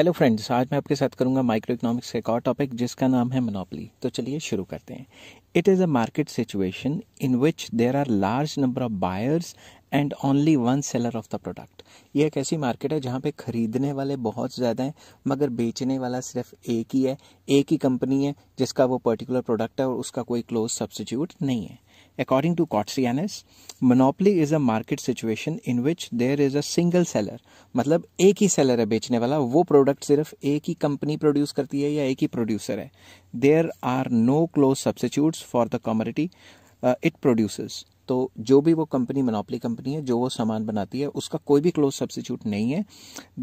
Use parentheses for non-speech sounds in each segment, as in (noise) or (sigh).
Hello friends आज मैं आपके साथ करूंगा माइक्रो इकोनॉमिक्स का एक और टॉपिक जिसका नाम है मनोपली तो चलिए शुरू करते हैं it is a market situation in which there are large number of buyers and only one seller of the product ये एक ऐसी मार्केट है जहाँ पे खरीदने वाले बहुत ज़्यादा हैं मगर बेचने वाला सिर्फ एक ही है एक ही कंपनी है जिसका वो पर्टिकुलर प्रोडक्ट है और उसका कोई क्लोज सब्सिट्यूट नहीं है According to Kotsianis, monopoly is a market situation in which there is a single seller. मतलब एक ही सेलर है बेचने वाला वो प्रोडक्ट सिर्फ एक ही कंपनी प्रोड्यूस करती है या एक ही प्रोड्यूसर है there are no close substitute for the commodity it producers तो जो भी वो कंपनी मोनोपली कंपनी है जो वो सामान बनाती है उसका कोई भी क्लोज सब्सिट्यूट नहीं है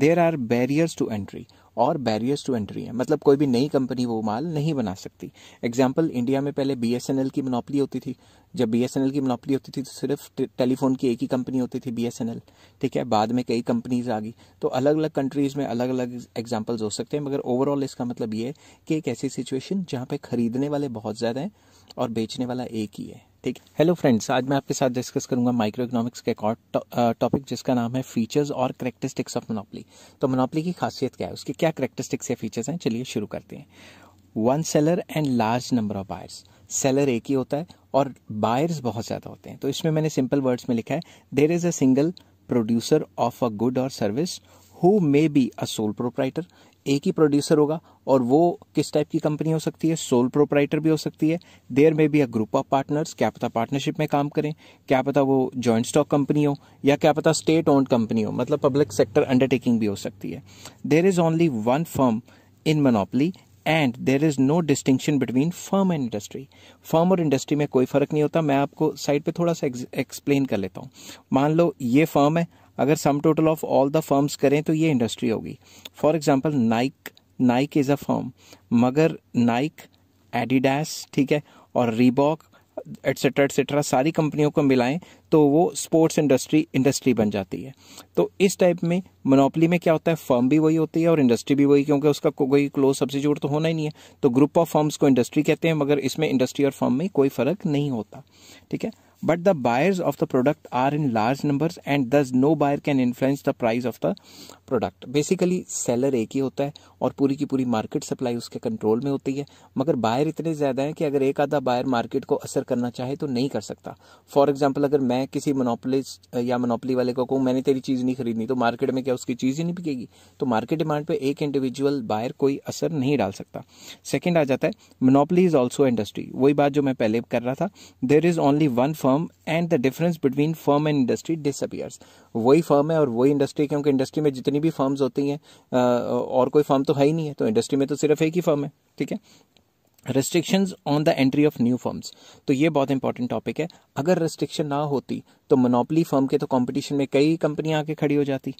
there are barriers to entry और बैरियर्स टू एंट्री है मतलब कोई भी नई कंपनी वो माल नहीं बना सकती एग्जाम्पल इंडिया में पहले बी की मोनोपली होती थी जब बी की मोनोपली होती थी तो सिर्फ टेलीफोन की एक ही कंपनी होती थी बी ठीक है बाद में कई कंपनीज आ गई तो अलग अलग कंट्रीज़ में अलग अलग एग्जाम्पल्स हो सकते हैं मगर ओवरऑल इसका मतलब ये है कि एक ऐसी सिचुएशन जहाँ पे खरीदने वाले बहुत ज़्यादा हैं और बेचने वाला एक ही है ठीक हेलो फ्रेंड्स आज मैं आपके साथ डिस्कस करूंगा माइक्रो इकोनॉमिक्स के एक और टॉपिक जिसका नाम है फीचर्स और करेक्टरिस्टिक्स ऑफ मोनोपली तो मोनोपली की खासियत क्या है उसके क्या करेक्टरिस्टिक्स या फीचर्स हैं चलिए शुरू करते हैं one seller and large number of buyers seller एक ही होता है और बायर्स बहुत ज़्यादा होते हैं तो इसमें मैंने सिंपल वर्ड्स में लिखा है there is a single producer of a good और service who may be a sole proprietor एक ही प्रोड्यूसर होगा और वो किस टाइप की कंपनी हो सकती है सोल प्रोपराइटर भी हो सकती है देर में भी अ ग्रुप ऑफ पार्टनर्स क्या पता पार्टनरशिप में काम करें क्या पता वो जॉइंट स्टॉक कंपनी हो या क्या पता स्टेट ओन्ड कंपनी हो मतलब पब्लिक सेक्टर अंडरटेकिंग भी हो सकती है there is only one firm in monopoly and there is no distinction between firm and industry firm और इंडस्ट्री में कोई फर्क नहीं होता मैं आपको साइड पे थोड़ा सा एक्सप्लेन कर लेता हूँ मान लो ये फर्म है अगर sum total of all the firms करें तो ये इंडस्ट्री होगी for example Nike Nike is a firm मगर नाइक एडिडास ठीक है और रीबॉक एट्सेट्रा एट्सेट्रा सारी कंपनियों को मिलाएं तो वो स्पोर्ट्स इंडस्ट्री इंडस्ट्री बन जाती है तो इस टाइप में मोनोपली में क्या होता है फर्म भी वही होती है और इंडस्ट्री भी वही क्योंकि उसका कोई क्लोज सब्सिट्यूट तो होना ही नहीं है तो ग्रुप ऑफ फर्म्स को इंडस्ट्री कहते हैं मगर इसमें इंडस्ट्री और फर्म में कोई फर्क नहीं होता ठीक है but the buyers of the product are in large numbers and thus no buyer can influence the price of the product basically seller एक ही होता है और पूरी की पूरी मार्केट सप्लाई उसके कंट्रोल में होती है मगर बायर इतने ज़्यादा हैं कि अगर एक आधा बायर मार्केट को असर करना चाहे तो नहीं कर सकता फॉर एग्जाम्पल अगर मैं किसी मोनोपलिस या मोनोपली वाले को कहूँ मैंने तेरी चीज़ नहीं खरीदनी तो मार्केट में क्या उसकी चीज़ ही नहीं बिकेगी तो मार्केट डिमांड पर एक इंडिविजुअल बायर कोई असर नहीं डाल सकता सेकेंड आ जाता है मोनोपली इज ऑल्सो इंडस्ट्री वही बात जो मैं पहले कर रहा था there is only one firm and the difference between firm and industry disappears वही फर्म है और वही इंडस्ट्री क्योंकि इंडस्ट्री में जितनी जितनी भी फर्म्स होती हैं और कोई फर्म तो है ही नहीं है तो इंडस्ट्री में तो सिर्फ एक ही फर्म है ठीक है restrictions on the entry of new firms तो ये बहुत इंपॉर्टेंट टॉपिक है अगर रिस्ट्रिक्शन ना होती तो मोनोपली फर्म के तो कंपटीशन में कई कंपनियां आके खड़ी हो जाती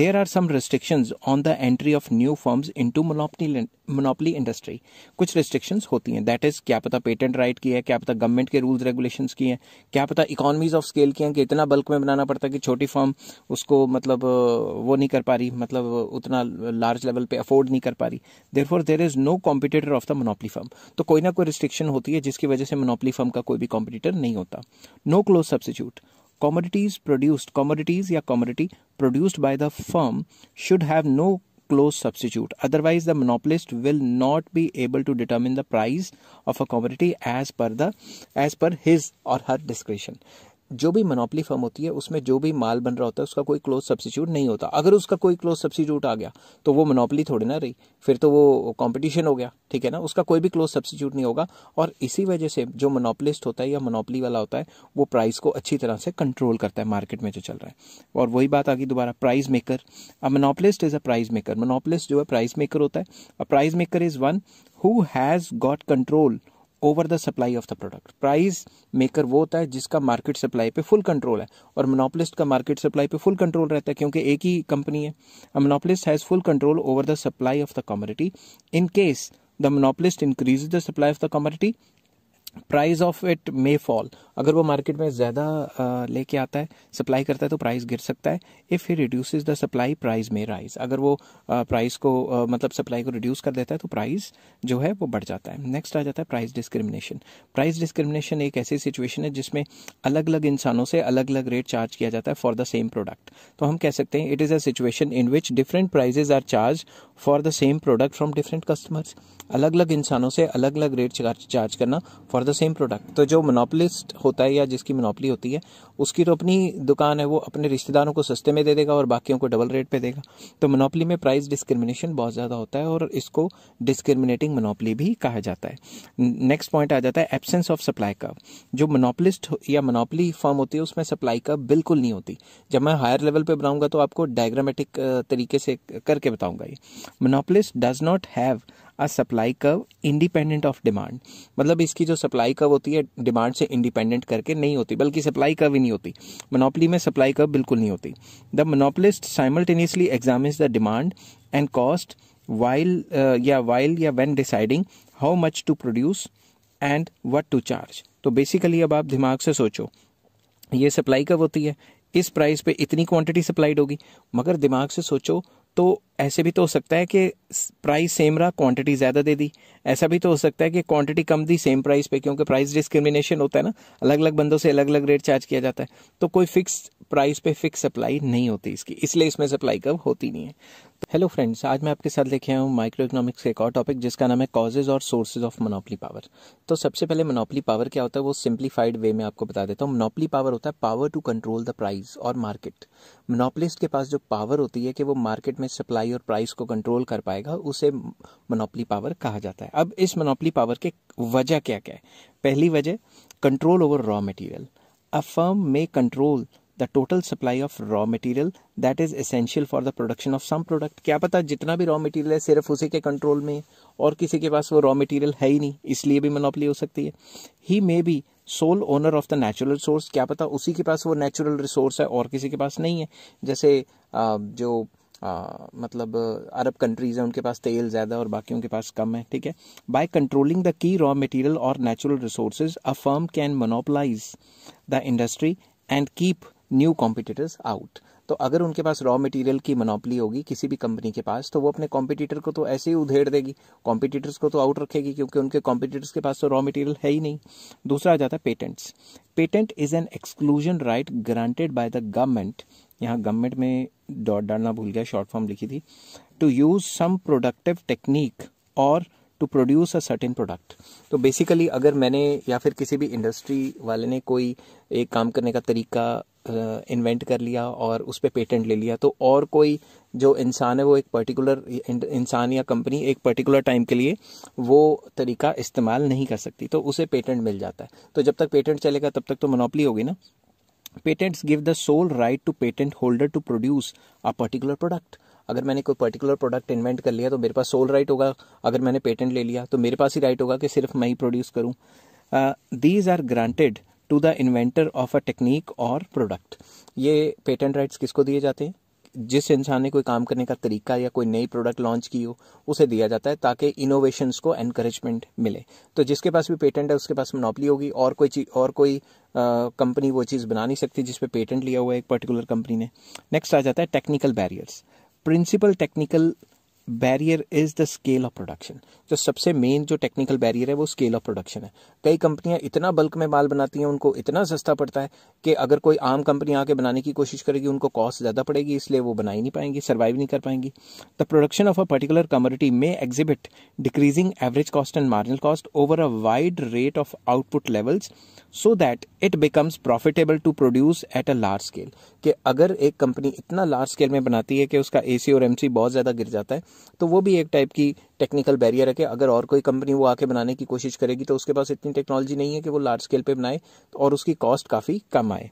there are some restrictions on the entry of new firms into monopoly monopoly industry कुछ रिस्ट्रिक्शंस होती हैं दैट इज क्या पता पेटेंट राइट की है क्या पता गवर्नमेंट के रूल्स रेगुलेशन की है क्या पता इकोनॉमीज ऑफ स्केल की हैं कि इतना बल्क में बनाना पड़ता है कि छोटी फर्म उसको मतलब वो नहीं कर पा रही मतलब उतना लार्ज लेवल पे अफोर्ड नहीं कर पा रही therefore there is no competitor of the monopoly firm तो कोई ना कोई रिस्ट्रिक्शन होती है जिसकी वजह से मोनोपली फर्म का कोई भी कॉम्पिटेटर नहीं होता no close substitute commodities produced commodities or commodity produced by the firm should have no close substitute otherwise the monopolist will not be able to determine the price of a commodity as per the as per his or her discretion जो भी monopoly firm होती है उसमें जो भी माल बन रहा होता है उसका कोई क्लोज सब्सिट्यूट नहीं होता अगर उसका कोई क्लोज सब्सिट्यूट आ गया तो वो मोनोपली थोड़ी ना रही फिर तो वो कॉम्पिटिशन हो गया ठीक है ना उसका कोई भी क्लोज सब्सिट्यूट नहीं होगा और इसी वजह से जो मोनोपलिस्ट होता है या मोनोपली वाला होता है वो प्राइस को अच्छी तरह से कंट्रोल करता है मार्केट में जो चल रहा है और वही बात आ गई दोबारा price maker a monopolist is a price maker monopolist जो है प्राइस मेकर होता है a price maker is one who has got control over the supply of the product price maker वो होता है जिसका मार्केट सप्लाई पे फुल कंट्रोल है और मोनोपलिस्ट का मार्केट सप्लाई पे फुल कंट्रोल रहता है क्योंकि एक ही कंपनी है monopolist has full control over the supply of the commodity in case the monopolist increase the supply of the commodity price of it may fall अगर वो मार्केट में ज़्यादा लेके आता है सप्लाई करता है तो प्राइस गिर सकता है if he reduce the supply price may rise अगर वो प्राइस को मतलब सप्लाई को रिड्यूस कर देता है तो प्राइस जो है वो बढ़ जाता है नेक्स्ट आ जाता है प्राइस डिस्क्रिमिनेशन प्राइस डिस्क्रिमिनेशन एक ऐसी सिचुएशन है जिसमें अलग अलग इंसानों से अलग अलग रेट चार्ज किया जाता है फॉर द सेम प्रोडक्ट तो हम कह सकते हैं it is a situation in which different prices are charge for the same product from different customers अलग अलग इंसानों से अलग अलग रेट चार्ज करना फॉर द सेम प्रोडक्ट तो जो मोनोपलिस्ट होता है या जिसकी मोनोपली होती है उसकी तो अपनी दुकान है वो अपने रिश्तेदारों को सस्ते में दे देगा और बाकियों को डबल रेट पे देगा तो मोनोपली में प्राइस डिस्क्रिमिनेशन बहुत ज़्यादा होता है और इसको डिस्क्रिमिनेटिंग मोनोपली भी कहा जाता है नेक्स्ट पॉइंट आ जाता है एबसेंस ऑफ सप्लाई का जो मोनोपलिस्ट या मोनोपली फॉर्म होती है उसमें सप्लाई का बिल्कुल नहीं होती जब मैं हायर लेवल पर बनाऊंगा तो आपको डायग्रामेटिक तरीके से करके बताऊंगा ये monopolist does not have a supply curve independent of demand मतलब इसकी जो सप्लाई कर्व होती है डिमांड से इंडिपेंडेंट करके नहीं होती बल्कि सप्लाई कर्व ही नहीं होती मोनोपली में सप्लाई कर्व बिल्कुल नहीं होती the monopolist simultaneously examines the demand and cost while या वाइल या when deciding how much to produce and what to charge तो बेसिकली अब आप दिमाग से सोचो ये सप्लाई कब होती है इस प्राइस पे इतनी क्वांटिटी सप्लाइड होगी मगर दिमाग से सोचो तो ऐसे भी तो हो सकता है कि प्राइस सेम रहा क्वांटिटी ज़्यादा दे दी ऐसा भी तो हो सकता है कि क्वांटिटी कम दी सेम प्राइस पे क्योंकि प्राइस डिस्क्रिमिनेशन होता है ना अलग अलग बंदों से अलग अलग रेट चार्ज किया जाता है तो कोई फिक्स प्राइस पे फिक्स सप्लाई नहीं होती इसकी इसलिए इसमें सप्लाई कब होती नहीं है हेलो फ्रेंड्स आज मैं आपके साथ लेके आया हूँ माइक्रो इकोनॉमिक्स एक और टॉपिक जिसका नाम है कॉजेज और सोर्सेज ऑफ मोनोपली पावर तो सबसे पहले मोनोपली पावर क्या होता है वो सिंप्लीफाइड वे में आपको बता देता हूँ मोनोपली पावर होता है power to control the price और मार्केट मोनोपलिस्ट के पास जो पावर होती है कि वो मार्केट में सप्लाई सप्लाई और प्राइस को कंट्रोल कर पाएगा उसे मनोपली पावर कहा जाता है अब इस मनोपली पावर के वजह क्या क्या है पहली वजह control over raw material a firm may control the total supply of raw material that is essential for the production of some product क्या पता जितना भी रॉ मटेरियल है सिर्फ उसी के कंट्रोल में और किसी के पास वो रॉ मटेरियल है ही नहीं इसलिए भी मनोपली हो सकती है he may be sole owner of the natural resource क्या पता उसी के पास वो नेचुरल रिसोर्स है और किसी के पास नहीं है जैसे जो आ, मतलब अरब कंट्रीज़ हैं उनके पास तेल ज़्यादा और बाकियों के पास कम है ठीक है by controlling the key raw material और natural resource a firm can monopolize the industry and keep new competitors out तो अगर उनके पास रॉ मटेरियल की मनोपली होगी किसी भी कंपनी के पास तो वो अपने कॉम्पिटिटर को तो ऐसे ही उधेड़ देगी कॉम्पिटिटर्स को तो आउट रखेगी क्योंकि उनके कॉम्पिटिटर्स के पास तो रॉ मटेरियल है ही नहीं दूसरा आ जाता है patents patent is an exclusive right granted by the government यहाँ गवर्नमेंट में डॉट डालना भूल गया शॉर्ट फॉर्म लिखी थी to use some productive technique और to produce a certain product तो बेसिकली अगर मैंने या फिर किसी भी इंडस्ट्री वाले ने कोई एक काम करने का तरीका इन्वेंट uh, कर लिया और उस पर पे पेटेंट ले लिया तो और कोई जो इंसान है वो एक पर्टिकुलर इंसान या कंपनी एक पर्टिकुलर टाइम के लिए वो तरीका इस्तेमाल नहीं कर सकती तो उसे पेटेंट मिल जाता है तो जब तक पेटेंट चलेगा तब तक तो मोनोपली होगी ना patents give the sole right to patent holder to produce a particular product अगर मैंने कोई पर्टिकुलर प्रोडक्ट इन्वेंट कर लिया तो मेरे पास सोल राइट होगा अगर मैंने पेटेंट ले लिया तो मेरे पास ही राइट होगा कि सिर्फ मैं ही प्रोड्यूस करूँ these are granted to the inventor of a technique और प्रोडक्ट ये पेटेंट राइट्स किसको दिए जाते हैं जिस इंसान ने कोई काम करने का तरीका या कोई नई प्रोडक्ट लॉन्च की हो उसे दिया जाता है ताकि इनोवेशंस को एनकरेजमेंट मिले तो जिसके पास भी पेटेंट है उसके पास मनोपली होगी और कोई चीज और कोई कंपनी वो चीज़ बना नहीं सकती जिसपे पेटेंट लिया हुआ है एक पर्टिकुलर कंपनी ने नेक्स्ट आ जाता है technical barriers principal technical barrier is the scale of production जो सबसे मेन जो टेक्निकल बैरियर है वो स्केल ऑफ प्रोडक्शन है कई कंपनियां इतना बल्क में माल बनाती हैं उनको इतना सस्ता पड़ता है कि अगर कोई आम कंपनी आके बनाने की कोशिश करेगी उनको कॉस्ट ज़्यादा पड़ेगी इसलिए वो बना ही नहीं पाएंगी सर्वाइव नहीं कर पाएंगी the production of a particular commodity may exhibit decreasing average cost and marginal cost over a wide rate of output levels so that it becomes profitable to produce at a large scale कि अगर एक company इतना large scale में बनाती है कि उसका ए और एम बहुत ज़्यादा गिर जाता है तो वो भी एक टाइप की टेक्निकल बैरियर है कि अगर और कोई कंपनी वो आके बनाने की कोशिश करेगी तो उसके पास इतनी टेक्नोलॉजी नहीं है कि वो लार्ज स्केल पे बनाए और उसकी कॉस्ट काफ़ी कम आए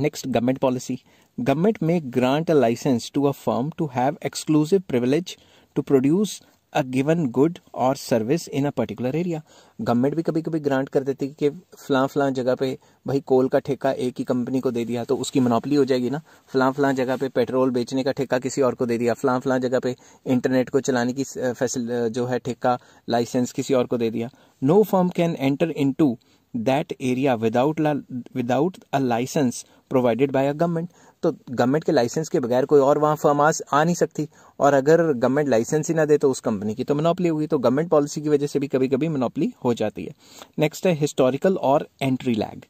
next government policy government may grant a license to a firm to have exclusive privilege to produce a given good और service in a particular area government भी कभी कभी ग्रांट कर देती कि फलां फलां जगह पे भाई कोल का ठेका एक ही कंपनी को दे दिया तो उसकी मोनोपली हो जाएगी ना फलां फलां जगह पे पेट्रोल बेचने का ठेका किसी और को दे दिया फलां फलां जगह पे इंटरनेट को चलाने की फैसिल जो है ठेका लाइसेंस किसी और को दे दिया no firm can enter into that area without without a license provided by a government तो गवर्नमेंट के लाइसेंस के बगैर कोई और वहाँ फर्म आ, आ नहीं सकती और अगर गवर्नमेंट लाइसेंस ही ना दे तो उस कंपनी की तो मनोपली होगी तो गवर्नमेंट पॉलिसी की वजह से भी कभी कभी मनोपली हो जाती है नेक्स्ट है हिस्टोरिकल और entry lag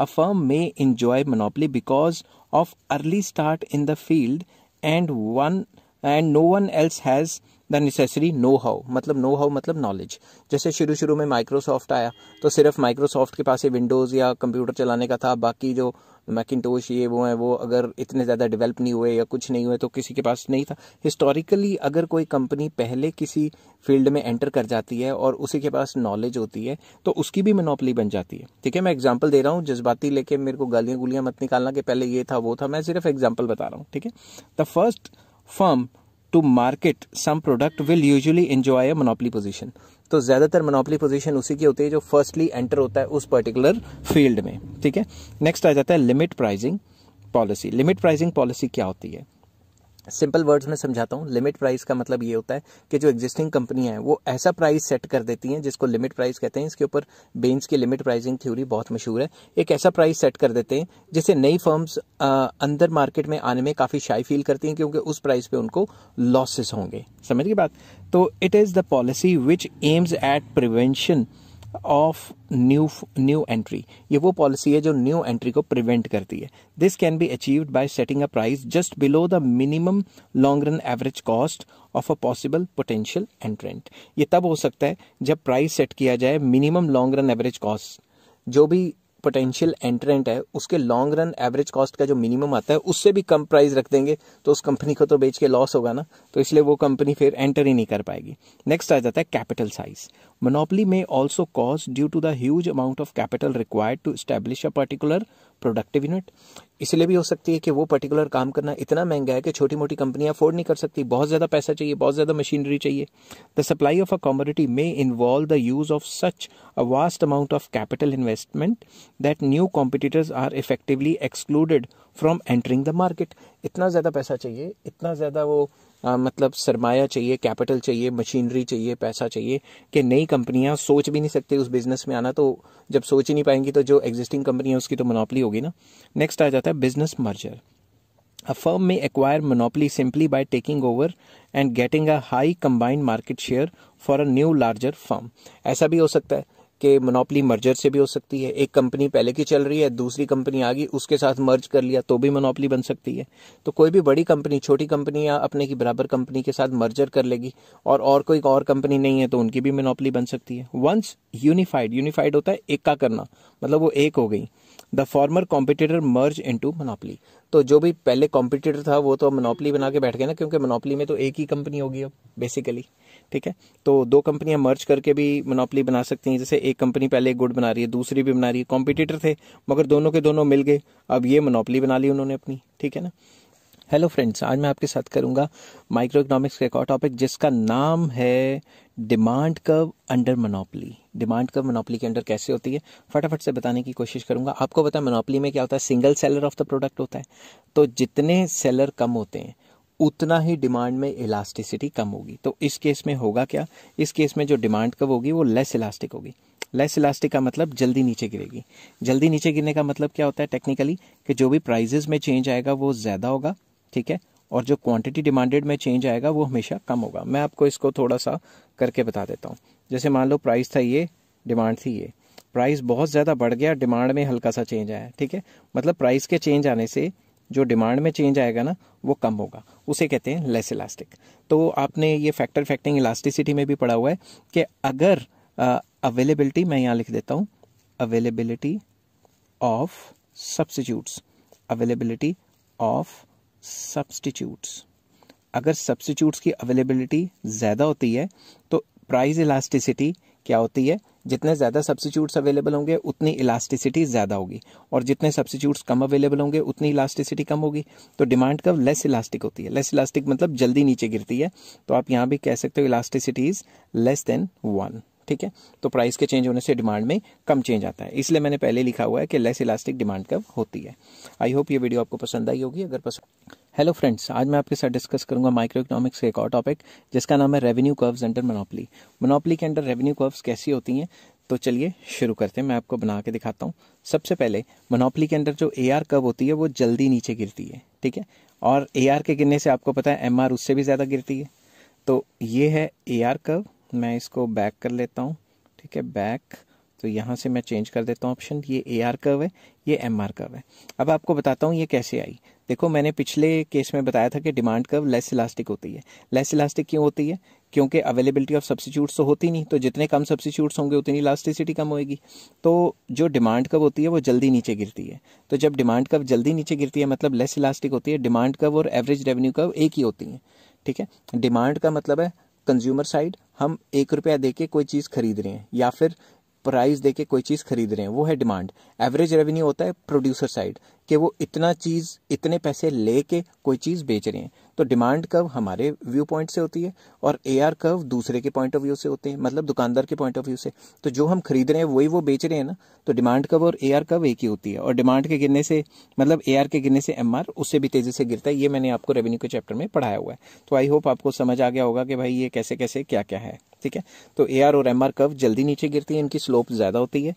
a firm may enjoy monopoly because of early start in the field and one and no one else has the necessary know how मतलब नो हाउ मतलब नॉलेज जैसे शुरू शुरू में माइक्रोसॉफ्ट आया तो सिर्फ माइक्रोसॉफ्ट के पास ही विंडोज़ या कंप्यूटर चलाने का था बाकी जो मैकिनटोश ये वो हैं वो अगर इतने ज़्यादा डेवलप नहीं हुए या कुछ नहीं हुए तो किसी के पास नहीं था हिस्टोरिकली अगर कोई कंपनी पहले किसी फील्ड में एंटर कर जाती है और उसी के पास नॉलेज होती है तो उसकी भी मनोपली बन जाती है ठीक है मैं एग्जाम्पल दे रहा हूँ जज्बाती लेके मेरे को गालियाँ गुलियाँ मत निकालना कि पहले ये था वो था मैं सिर्फ एग्जाम्पल बता रहा हूँ ठीक है the first firm to market some product will usually enjoy a monopoly position तो ज़्यादातर मोनोपली पोजीशन उसी की होती है जो फर्स्टली एंटर होता है उस पर्टिकुलर फील्ड में ठीक है नेक्स्ट आ जाता है limit pricing policy limit pricing policy क्या होती है सिंपल वर्ड्स में समझाता हूँ लिमिट प्राइस का मतलब ये होता है कि जो एग्जिस्टिंग कंपनियां हैं वो ऐसा प्राइस सेट कर देती हैं जिसको लिमिट प्राइस कहते हैं इसके ऊपर बेन्स की लिमिट प्राइसिंग थ्योरी बहुत मशहूर है एक ऐसा प्राइस सेट कर देते हैं जिसे नई फर्म्स अंदर मार्केट में आने में काफ़ी शाई फील करती हैं क्योंकि उस प्राइस पे उनको लॉसेस होंगे समझ गई बात तो it is the policy which aims at prevention of new new entry ये वो पॉलिसी है जो न्यू एंट्री को प्रिवेंट करती है this can be achieved by setting a price just below the minimum long run average cost of a possible potential entrant ये तब हो सकता है जब प्राइस सेट किया जाए minimum long run average cost जो भी पोटेंशियल एंट्रेंट है उसके लॉन्ग रन एवरेज कॉस्ट का जो मिनिमम आता है उससे भी कम प्राइस रख देंगे तो उस कंपनी को तो बेच के लॉस होगा ना तो इसलिए वो कंपनी फिर एंटर ही नहीं कर पाएगी नेक्स्ट आ जाता है capital size monopoly may also cause due to the huge amount of capital required to establish a particular productive unit इसलिए भी हो सकती है कि वो पर्टिकुलर काम करना इतना महंगा है कि छोटी मोटी कंपनियां अफोर्ड नहीं कर सकती बहुत ज़्यादा पैसा चाहिए बहुत ज़्यादा मशीनरी चाहिए the supply of a commodity may involve the use of such a vast amount of capital investment that new competitors are effectively excluded from entering the market इतना ज़्यादा पैसा चाहिए इतना ज़्यादा वो आ, मतलब सरमाया चाहिए कैपिटल चाहिए मशीनरी चाहिए पैसा चाहिए कि नई कंपनियां सोच भी नहीं सकती उस बिज़नेस में आना तो जब सोच ही नहीं पाएंगी तो जो एग्जिस्टिंग कंपनी है उसकी तो मोनोपली होगी ना नेक्स्ट आ जाता है business merger a firm may acquire monopoly simply by taking over and getting a high combined market share for a new larger firm ऐसा भी हो सकता है के मोनोपली मर्जर से भी हो सकती है एक कंपनी पहले की चल रही है दूसरी कंपनी आ गई उसके साथ मर्ज कर लिया तो भी मोनोपली बन सकती है तो कोई भी बड़ी कंपनी छोटी कंपनी या अपने की बराबर कंपनी के साथ मर्जर कर लेगी और और कोई और कंपनी नहीं है तो उनकी भी मोनोपली बन सकती है वंस यूनिफाइड यूनिफाइड होता है एक का करना मतलब वो एक हो गई the former competitor merge into monopoly तो जो भी पहले कॉम्पिटिटर था वो तो मोनोपली बना के बैठ गया ना क्योंकि मोनोपली में तो एक ही कंपनी होगी अब बेसिकली ठीक है तो दो कंपनियां मर्ज करके भी मोनोपली बना सकती हैं जैसे एक कंपनी पहले गुड़ बना रही है दूसरी भी बना रही है कॉम्पिटिटर थे मगर दोनों के दोनों मिल गए अब ये मोनोपली बना ली उन्होंने अपनी ठीक है ना हेलो फ्रेंड्स आज मैं आपके साथ करूंगा माइक्रो इकोनॉमिक्स का एक और टॉपिक जिसका नाम है demand curve under monopoly demand curve monopoly के अंडर कैसे होती है फटाफट से बताने की कोशिश करूंगा आपको पता है मोनोपली में क्या होता है single seller of the product होता है तो जितने सेलर कम होते हैं उतना ही डिमांड में इलास्टिसिटी कम होगी तो इस केस में होगा क्या इस केस में जो डिमांड कब होगी वो लेस इलास्टिक होगी लेस इलास्टिक का मतलब जल्दी नीचे गिरेगी जल्दी नीचे गिरने का मतलब क्या होता है टेक्निकली कि जो भी प्राइजेज में चेंज आएगा वो ज़्यादा होगा ठीक है और जो क्वांटिटी डिमांडेड में चेंज आएगा वो हमेशा कम होगा मैं आपको इसको थोड़ा सा करके बता देता हूँ जैसे मान लो प्राइस था ये डिमांड थी ये प्राइस बहुत ज़्यादा बढ़ गया डिमांड में हल्का सा चेंज आया ठीक है मतलब प्राइस के चेंज आने से जो डिमांड में चेंज आएगा ना वो कम होगा उसे कहते हैं लेस इलास्टिक तो आपने ये फैक्टर फैक्टिंग इलास्टिसिटी में भी पढ़ा हुआ है कि अगर अवेलेबिलिटी मैं यहाँ लिख देता हूँ availability of substitutes availability of substitutes अगर सब्सटीट्यूट्स की अवेलेबिलिटी ज़्यादा होती है तो प्राइस इलास्टिसिटी क्या होती है जितने ज़्यादा सब्सिट्यूट्स अवेलेबल होंगे उतनी इलास्टिसिटी ज़्यादा होगी और जितने सब्सिट्यूट्स कम अवेलेबल होंगे उतनी इलास्टिसिटी कम होगी तो डिमांड कब लेस इलास्टिक होती है लेस इलास्टिक मतलब जल्दी नीचे गिरती है तो आप यहाँ भी कह सकते हो elasticity is less than one ठीक है तो प्राइस के चेंज होने से डिमांड में कम चेंज आता है इसलिए मैंने पहले लिखा हुआ है कि लेस इलास्टिक डिमांड कब होती है आई होप ये वीडियो आपको पसंद आई होगी अगर पसंद हेलो फ्रेंड्स आज मैं आपके साथ डिस्कस करूंगा माइक्रो इकोनॉमिक्स का एक और टॉपिक जिसका नाम है revenue curves under monopoly monopoly के अंडर रेवेन्यू कर्व्स कैसी होती हैं तो चलिए शुरू करते हैं मैं आपको बना के दिखाता हूँ सबसे पहले मोनोपली के अंदर जो ए आर कर्व होती है वो जल्दी नीचे गिरती है ठीक है और ए आर के गिरने से आपको पता है एम आर उससे भी ज़्यादा गिरती है तो ये है ए आर कर्व मैं इसको बैक कर लेता हूँ ठीक है बैक तो यहाँ से मैं चेंज कर देता हूँ ऑप्शन ये ए आर कर्व है ये एम आर कर्व है अब आपको बताता हूँ ये कैसे आई देखो मैंने पिछले केस में बताया था कि डिमांड कर्व लेस इलास्टिक होती है लेस इलास्टिक क्यों होती है क्योंकि अवेलेबिलिटी ऑफ सब्सिट्यूट्स तो होती नहीं तो जितने कम सब्सिट्यूट्स होंगे उतनी इलास्टिसिटी कम होगी तो जो डिमांड कब होती है वो जल्दी नीचे गिरती है तो जब डिमांड कब जल्दी नीचे गिरती है मतलब लेस इलास्टिक होती है डिमांड कब और एवरेज रेवेन्यू कब एक ही होती है ठीक है डिमांड का मतलब है कंज्यूमर साइड हम एक रुपया दे के कोई चीज़ खरीद रहे हैं या फिर प्राइस दे के कोई चीज़ खरीद रहे हैं वो है डिमांड एवरेज रेवेन्यू होता है प्रोड्यूसर साइड कि वो इतना चीज़ इतने पैसे लेके कोई चीज़ बेच रहे हैं तो डिमांड कर्व हमारे व्यू पॉइंट से होती है और ए आर कर्व दूसरे के पॉइंट ऑफ व्यू से होते हैं मतलब दुकानदार के पॉइंट ऑफ व्यू से तो जो हम खरीद रहे हैं वही वो बेच रहे हैं ना तो डिमांड कर्व और ए आर कर्व एक ही होती है और डिमांड के गिरने से मतलब ए आर के गिरने से एम आर उससे भी तेजी से गिरता है ये मैंने आपको रेवेन्यू के चैप्टर में पढ़ाया हुआ है तो आई होप आपको समझ आ गया होगा कि भाई ये कैसे कैसे क्या क्या है ठीक है तो ए आर और एम आर कर्व जल्दी नीचे गिरती है इनकी स्लोप ज़्यादा होती है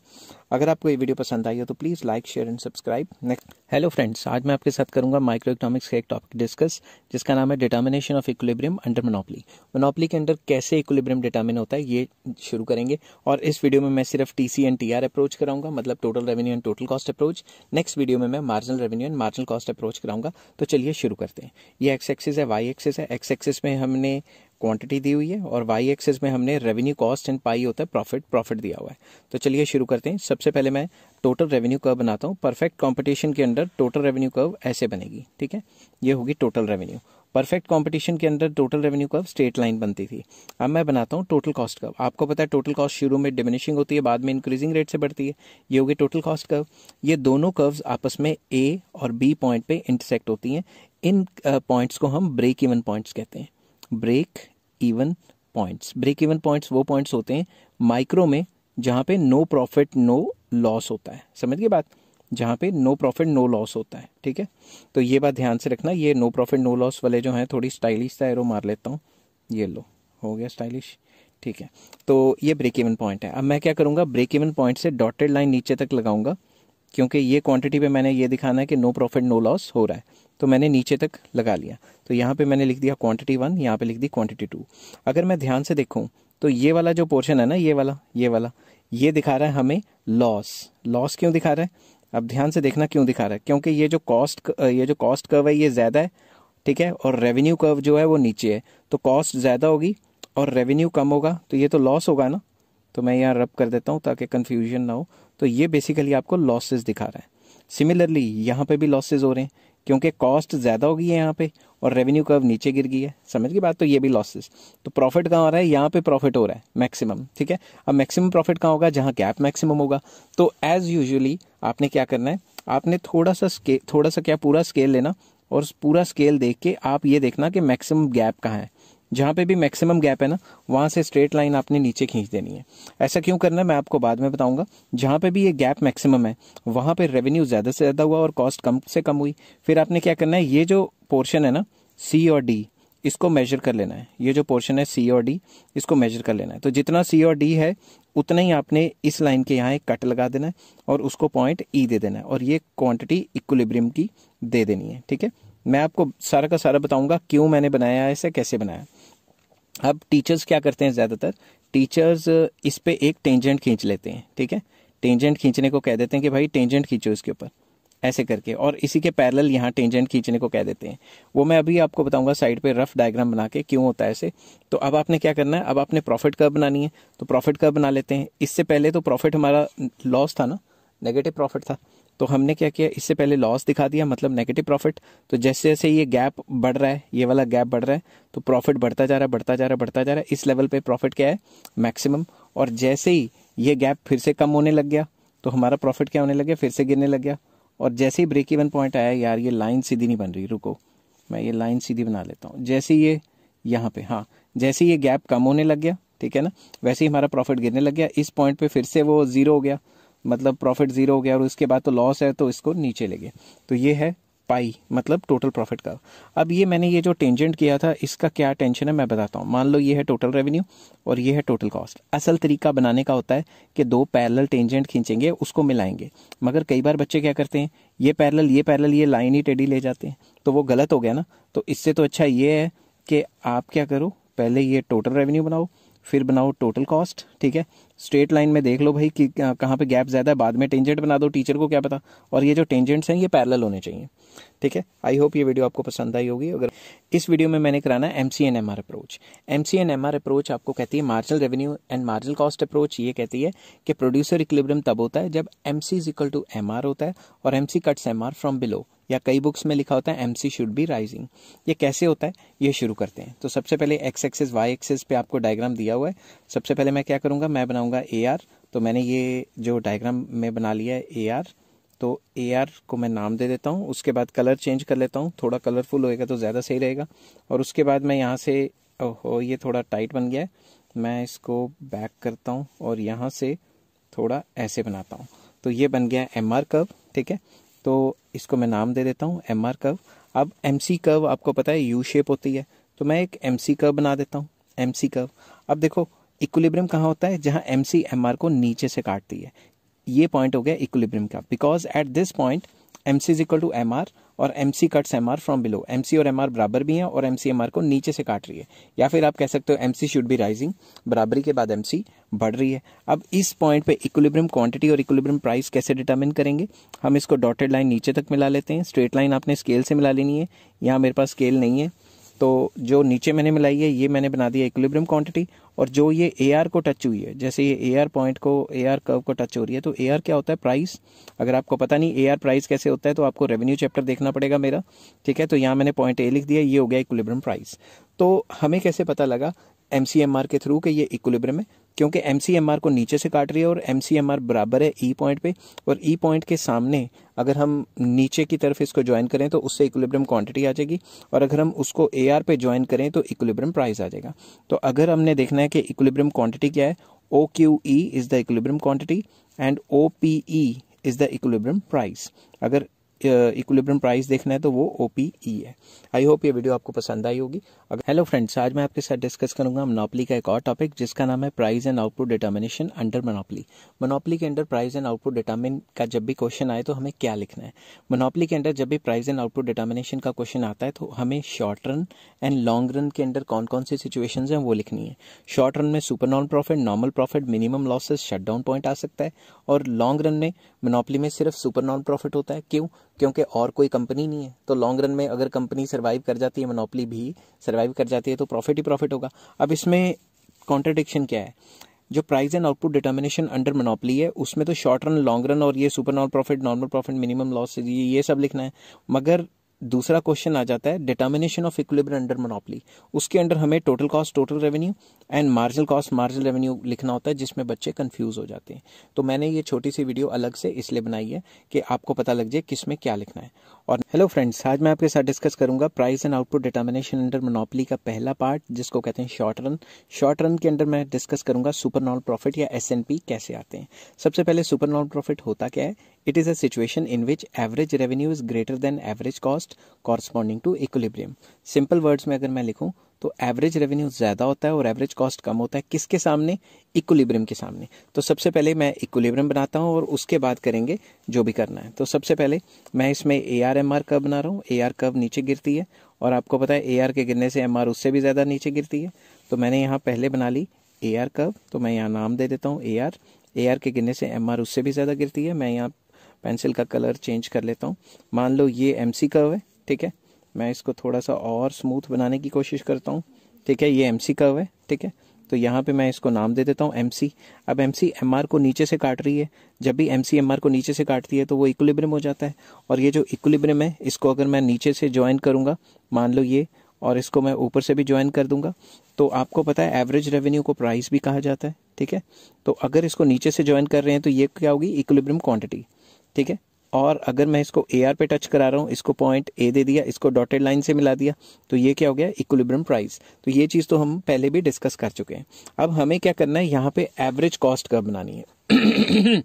अगर आपको ये वीडियो पसंद आई हो तो please like share and subscribe next hello friends आज मैं आपके साथ करूंगा माइक्रो इकोनॉमिक्स का एक टॉपिक डिस्कस जिसका इसका नाम है determination of equilibrium under monopoly monopoly के अंडर कैसे इक्विलिब्रियम डिटर्मिन होता है ये शुरू करेंगे और इस वीडियो में मैं सिर्फ T C and T R approach कराऊंगा मतलब total revenue and total cost approach next video में मैं marginal revenue and marginal cost approach कराऊंगा तो चलिए शुरू करते हैं ये एक्स एक्सिस है वाई एक्सिस है एक्स एक्सिस में हमने क्वांटिटी दी हुई है और वाई एक्सेस में हमने रेवेन्यू कॉस्ट एंड पाई होता है प्रॉफिट प्रॉफिट दिया हुआ है तो चलिए शुरू करते हैं सबसे पहले मैं टोटल रेवेन्यू कर्व बनाता हूँ परफेक्ट कंपटीशन के अंडर टोटल रेवेन्यू कर्व ऐसे बनेगी ठीक है ये होगी टोटल रेवेन्यू परफेक्ट कंपटीशन के अंदर total revenue curve straight line बनती थी अब मैं बनाता हूँ टोटल कॉस्ट कर्व आपको पता है टोटल कॉस्ट शुरू में डिमिनिशिंग होती है बाद में इंक्रीजिंग रेट से बढ़ती है ये होगी टोटल कॉस्ट कर्व ये दोनों कर्व्स आपस में ए और बी पॉइंट पे इंटरसेक्ट होती हैं इन पॉइंट्स को हम ब्रेक इवन पॉइंट्स कहते हैं break even points break even points वो पॉइंट्स होते हैं माइक्रो में जहाँ पे नो प्रॉफिट नो लॉस होता है समझ गए बात जहाँ पे नो प्रॉफिट नो लॉस होता है ठीक है तो ये बात ध्यान से रखना ये नो प्रॉफिट नो लॉस वाले जो हैं थोड़ी स्टाइलिश था एरो मार लेता हूँ ये लो हो गया स्टाइलिश ठीक है तो ये ब्रेक इवन पॉइंट है अब मैं क्या करूँगा ब्रेक इवन पॉइंट से डॉटेड लाइन नीचे तक लगाऊंगा क्योंकि ये क्वांटिटी पे मैंने ये दिखाना है कि नो प्रॉफिट नो लॉस हो रहा है तो मैंने नीचे तक लगा लिया तो यहाँ पे मैंने लिख दिया क्वांटिटी वन यहाँ पे लिख दी क्वांटिटी टू अगर मैं ध्यान से देखूँ तो ये वाला जो पोर्शन है ना ये वाला ये वाला ये दिखा रहा है हमें लॉस लॉस क्यों दिखा रहा है अब ध्यान से देखना क्यों दिखा रहा है क्योंकि ये जो कॉस्ट ये जो कॉस्ट कर्व है ये ज़्यादा है ठीक है और रेवेन्यू कर्व जो है वो नीचे है तो कॉस्ट ज़्यादा होगी और रेवेन्यू कम होगा तो ये तो लॉस होगा ना तो मैं यहाँ रब कर देता हूँ ताकि कन्फ्यूजन ना हो तो ये बेसिकली आपको लॉसेज दिखा रहा है सिमिलरली यहाँ पे भी लॉसेज हो रहे हैं क्योंकि कॉस्ट ज़्यादा होगी है यहाँ पे और रेवेन्यू कर्व नीचे गिर गई है समझ गई बात तो ये भी लॉसेस तो प्रॉफिट कहाँ हो रहा है यहाँ पे प्रॉफिट हो रहा है मैक्सिमम ठीक है अब मैक्सिमम प्रॉफिट कहाँ होगा जहाँ गैप मैक्सिमम होगा तो एज यूजुअली आपने क्या करना है आपने थोड़ा सा स्केल थोड़ा सा क्या पूरा स्केल लेना और पूरा स्केल देख के आप ये देखना कि मैक्सिमम गैप कहाँ है जहाँ पे भी मैक्सिमम गैप है ना वहाँ से स्ट्रेट लाइन आपने नीचे खींच देनी है ऐसा क्यों करना है मैं आपको बाद में बताऊंगा जहाँ पे भी ये गैप मैक्सिमम है वहाँ पे रेवेन्यू ज़्यादा से ज़्यादा हुआ और कॉस्ट कम से कम हुई फिर आपने क्या करना है ये जो पोर्शन है ना सी और डी इसको मेजर कर लेना है ये जो पोर्शन है सी और डी इसको मेजर कर लेना है तो जितना सी और डी है उतना ही आपने इस लाइन के यहाँ एक कट लगा देना है और उसको पॉइंट ई e दे देना है और ये क्वांटिटी इक्वलिब्रियम की दे देनी है ठीक है मैं आपको सारा का सारा बताऊंगा क्यों मैंने बनाया है इसे कैसे बनाया अब टीचर्स क्या करते हैं ज़्यादातर टीचर्स uh, इस पर एक टेंजेंट खींच लेते हैं ठीक है टेंजेंट खींचने को कह देते हैं कि भाई टेंजेंट खींचो इसके ऊपर ऐसे करके और इसी के पैरेलल यहाँ टेंजेंट खींचने को कह देते हैं वो मैं अभी आपको बताऊंगा साइड पे रफ डायग्राम बना के क्यों होता है ऐसे तो अब आपने क्या करना है अब आपने प्रॉफिट कर्व बनानी है तो प्रॉफिट कर्व बना लेते हैं इससे पहले तो प्रॉफिट हमारा लॉस था ना नेगेटिव प्रॉफिट था तो हमने क्या किया इससे पहले लॉस दिखा दिया मतलब नेगेटिव प्रॉफिट तो जैसे जैसे ये गैप बढ़ रहा है ये वाला गैप बढ़ रहा है तो प्रॉफिट बढ़ता जा रहा है बढ़ता जा रहा है बढ़ता जा रहा है इस लेवल पे प्रॉफिट क्या है मैक्सिमम और जैसे ही ये गैप फिर से कम होने लग गया तो हमारा प्रॉफिट क्या होने लग गया फिर से गिरने लग गया और जैसे ही ब्रेक इवन पॉइंट आया यार ये लाइन सीधी नहीं बन रही रुको मैं ये लाइन सीधी बना लेता हूँ जैसे ये यहाँ पे हाँ जैसे ये गैप कम होने लग गया ठीक है ना वैसे ही हमारा प्रॉफिट गिरने लग गया इस पॉइंट पे फिर से वो जीरो हो गया मतलब प्रॉफिट जीरो हो गया और उसके बाद तो लॉस है तो इसको नीचे ले गए तो ये है पाई मतलब टोटल प्रॉफिट का अब ये मैंने ये जो टेंजेंट किया था इसका क्या टेंशन है मैं बताता हूँ मान लो ये है टोटल रेवेन्यू और ये है टोटल कॉस्ट असल तरीका बनाने का होता है कि दो पैरल टेंजेंट खींचेंगे उसको मिलाएंगे मगर कई बार बच्चे क्या करते हैं ये पैरल ये पैरल ये लाइन ही टेडी ले जाते हैं तो वो गलत हो गया ना तो इससे तो अच्छा ये है कि आप क्या करो पहले ये टोटल रेवेन्यू बनाओ फिर बनाओ टोटल कॉस्ट ठीक है स्ट्रेट लाइन में देख लो भाई कि कहाँ पे गैप ज़्यादा है बाद में टेंजेंट बना दो टीचर को क्या पता और ये जो टेंजेंट्स हैं ये पैरेलल होने चाहिए ठीक है आई होप ये वीडियो आपको पसंद आई होगी अगर इस वीडियो में मैंने कराना है M C and M R approach M C and M R approach आपको कहती है marginal revenue and marginal cost approach ये कहती है कि प्रोड्यूसर इक्लिब्रम तब होता है जब M C is equal to M R होता है और M C cuts M R from below या कई बुक्स में लिखा होता है M C should be rising ये कैसे होता है ये शुरू करते हैं तो सबसे पहले एक्स एक्सेस वाई एक्सेस पे आपको डायग्राम दिया हुआ है सबसे पहले मैं क्या करूँगा मैं बनाऊँगा ए आर तो मैंने ये जो डायग्राम में बना लिया है ए आर तो ए आर को मैं नाम दे देता हूँ उसके बाद कलर चेंज कर लेता हूँ थोड़ा कलरफुल होएगा तो ज़्यादा सही रहेगा और उसके बाद मैं यहाँ से ओहो ये थोड़ा टाइट बन गया है मैं इसको बैक करता हूँ और यहाँ से थोड़ा ऐसे बनाता हूँ तो ये बन गया एम आर कर्व ठीक है तो इसको मैं नाम दे देता हूँ एम आर कर्व अब एम सी कर्व आपको पता है यू शेप होती है तो मैं एक एम सी कर्व बना देता हूँ एम सी कर्व अब देखो इक्विलिब्रियम कहाँ होता है जहाँ एम सी एम आर को नीचे से काटती है ये पॉइंट हो गया इक्विलिब्रियम का because at this point M C is equal to M R और M C cuts M R from below M C और एम आर बराबर भी हैं और एम सी एम आर को नीचे से काट रही है या फिर आप कह सकते हो एम सी शुड भी राइजिंग बराबरी के बाद एम सी बढ़ रही है अब इस पॉइंट पे इक्विलिब्रियम क्वांटिटी और इक्विलिब्रियम प्राइस कैसे डिटर्मिन करेंगे हम इसको डॉटेड लाइन नीचे तक मिला लेते हैं स्ट्रेट लाइन आपने स्केल से मिला लेनी है यहाँ मेरे पास स्केल नहीं है तो जो नीचे मैंने मिलाई है ये मैंने बना दिया इक्विलिब्रियम क्वांटिटी और जो ये ए को टच हुई है जैसे ये ए पॉइंट को ए कर्व को टच हो रही है तो ए क्या होता है प्राइस अगर आपको पता नहीं ए प्राइस कैसे होता है तो आपको रेवेन्यू चैप्टर देखना पड़ेगा मेरा ठीक है तो यहाँ मैंने पॉइंट ए लिख दिया ये हो गया इक्विलिब्रियम प्राइस तो हमें कैसे पता लगा एम के थ्रू कि ये इक्विलिब्रियम है क्योंकि एम सी एम आर को नीचे से काट रही है और एम सी एम आर बराबर है ई e पॉइंट पे और ई e पॉइंट के सामने अगर हम नीचे की तरफ इसको ज्वाइन करें तो उससे इक्विलिब्रियम क्वांटिटी आ जाएगी और अगर हम उसको ए आर पे ज्वाइन करें तो इक्विलिब्रियम प्राइस आ जाएगा तो अगर हमने देखना है कि इक्विलिब्रियम क्वांटिटी क्या है O Q E is the equilibrium quantity and O P E is the equilibrium price अगर इक्विलिब्रियम प्राइस देखना है तो वो ओ e है आई होप ये वीडियो आपको पसंद आई होगी अगर हेलो फ्रेंड्स आज मैं आपके साथ डिस्कस करूंगा मनोपली का एक और टॉपिक जिसका नाम है price and output determination under monopoly monopoly के under price and output determine का जब भी क्वेश्चन आए तो हमें क्या लिखना है मनोपली के अंडर जब भी प्राइस एंड आउटपुट डिटर्मिनेशन का क्वेश्चन आता है तो हमें short run and long run के अंडर कौन कौन सी सिचुएशन है वो लिखनी है शॉर्ट रन में super non profit normal profit minimum losses shutdown point आ सकता है और लॉन्ग रन में मनोपली में सिर्फ सुपर नॉन प्रॉफिट होता है क्यों क्योंकि और कोई कंपनी नहीं है तो लॉन्ग रन में अगर कंपनी सर्वाइव कर जाती है मोनोपली भी सर्वाइव कर जाती है तो प्रॉफिट ही प्रॉफिट होगा अब इसमें कॉन्ट्रडिक्शन क्या है जो price and output determination under monopoly है उसमें तो शॉर्ट रन लॉन्ग रन और ये super normal profit normal profit minimum loss ये सब लिखना है मगर दूसरा क्वेश्चन आ जाता है determination of equilibrium under monopoly उसके अंडर हमें total cost total revenue and marginal cost marginal revenue लिखना होता है जिसमें बच्चे कंफ्यूज हो जाते हैं तो मैंने ये छोटी सी वीडियो अलग से इसलिए बनाई है कि आपको पता लग जाए किस में क्या लिखना है और हेलो फ्रेंड्स आज मैं आपके साथ डिस्कस करूंगा price and output determination under monopoly का पहला पार्ट जिसको कहते हैं शॉर्ट रन शॉर्ट रन के अंडर मैं डिस्कस करूंगा सुपर नॉन प्रॉफिट या एस कैसे आते हैं सबसे पहले सुपर नॉन प्रॉफिट होता क्या है it is a situation in which average revenue is greater than average cost corresponding to equilibrium. Simple words में अगर मैं लिखूँ तो एवरेज रेवेन्यू ज़्यादा होता है और एवरेज कॉस्ट कम होता है किसके सामने इक्विलिब्रियम के सामने तो सबसे पहले मैं इक्विलिब्रियम बनाता हूँ और उसके बाद करेंगे जो भी करना है तो सबसे पहले मैं इसमें ए आर एम आर कब बना रहा हूँ ए आर कब नीचे गिरती है और आपको पता है ए आर के गिरने से एम आर उससे भी ज़्यादा नीचे गिरती है तो मैंने यहाँ पहले बना ली ए आर कब तो मैं यहाँ नाम दे देता हूँ ए आर ए आर के गिरने से एम आर उससे भी ज़्यादा गिरती है मैं यहाँ पेंसिल का कलर चेंज कर लेता हूँ मान लो ये एम सी कर्व है ठीक है मैं इसको थोड़ा सा और स्मूथ बनाने की कोशिश करता हूँ ठीक है ये एम सी कर्व है ठीक है तो यहाँ पे मैं इसको नाम दे देता हूँ एम सी अब एम सी एम आर को नीचे से काट रही है जब भी एम सी एम आर को नीचे से काटती है तो वो इक्विलिब्रियम हो जाता है और ये जो इक्विलिब्रियम है इसको अगर मैं नीचे से ज्वाइन करूँगा मान लो ये और इसको मैं ऊपर से भी ज्वाइन कर दूंगा तो आपको पता है एवरेज रेवेन्यू को प्राइस भी कहा जाता है ठीक है तो अगर इसको नीचे से ज्वाइन कर रहे हैं तो ये क्या होगी इक्विलिब्रियम क्वांटिटी ठीक है और अगर मैं इसको ए आर पे टच करा रहा हूँ इसको पॉइंट ए दे दिया इसको डॉटेड लाइन से मिला दिया तो ये क्या हो गया इक्विलिब्रियम प्राइस तो ये चीज़ तो हम पहले भी डिस्कस कर चुके हैं अब हमें क्या करना है यहाँ पे एवरेज कॉस्ट कब बनानी है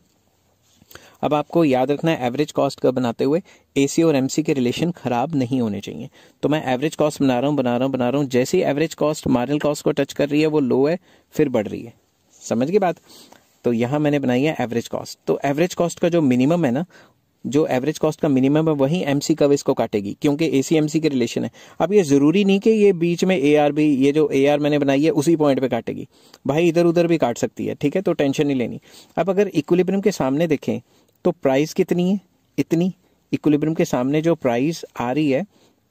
अब आपको याद रखना है एवरेज कॉस्ट कब बनाते हुए ए और एम के रिलेशन खराब नहीं होने चाहिए तो मैं एवरेज कॉस्ट बना रहा हूँ बना रहा हूँ बना रहा हूँ जैसे ही एवरेज कॉस्ट मार्जिनल कॉस्ट को टच कर रही है वो लो है फिर बढ़ रही है समझ गई बात तो यहाँ मैंने बनाई है एवरेज कॉस्ट तो एवरेज कॉस्ट का जो मिनिमम है ना जो एवरेज कॉस्ट का मिनिमम है वही एमसी कव इसको काटेगी क्योंकि ए सी एम सी के रिलेशन है अब ये जरूरी नहीं कि ये बीच में ए आर भी ये जो ए आर मैंने बनाई है उसी पॉइंट पे काटेगी भाई इधर उधर भी काट सकती है ठीक है तो टेंशन नहीं लेनी अब अगर इक्विलिब्रियम के सामने देखें तो प्राइस कितनी है इतनी इक्विलिब्रियम के सामने जो प्राइस आ रही है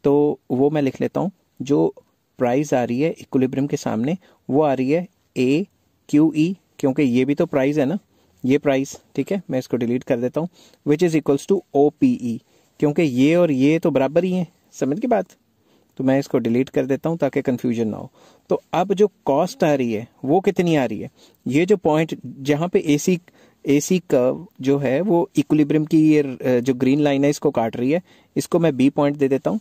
तो वो मैं लिख लेता हूँ जो प्राइस आ रही है इक्विलिब्रियम के सामने वो आ रही है ए क्यू ई क्योंकि ये भी तो प्राइस है ना ये प्राइस ठीक है मैं इसको डिलीट कर देता हूँ which is equals to O P E क्योंकि ये और ये तो बराबर ही है समझ की बात तो मैं इसको डिलीट कर देता हूँ ताकि कन्फ्यूजन ना हो तो अब जो कॉस्ट आ रही है वो कितनी आ रही है ये जो पॉइंट जहाँ पे ए सी ए सी कर्व जो है वो इक्विलिब्रियम की ये जो ग्रीन लाइन है इसको काट रही है इसको मैं बी पॉइंट दे देता हूँ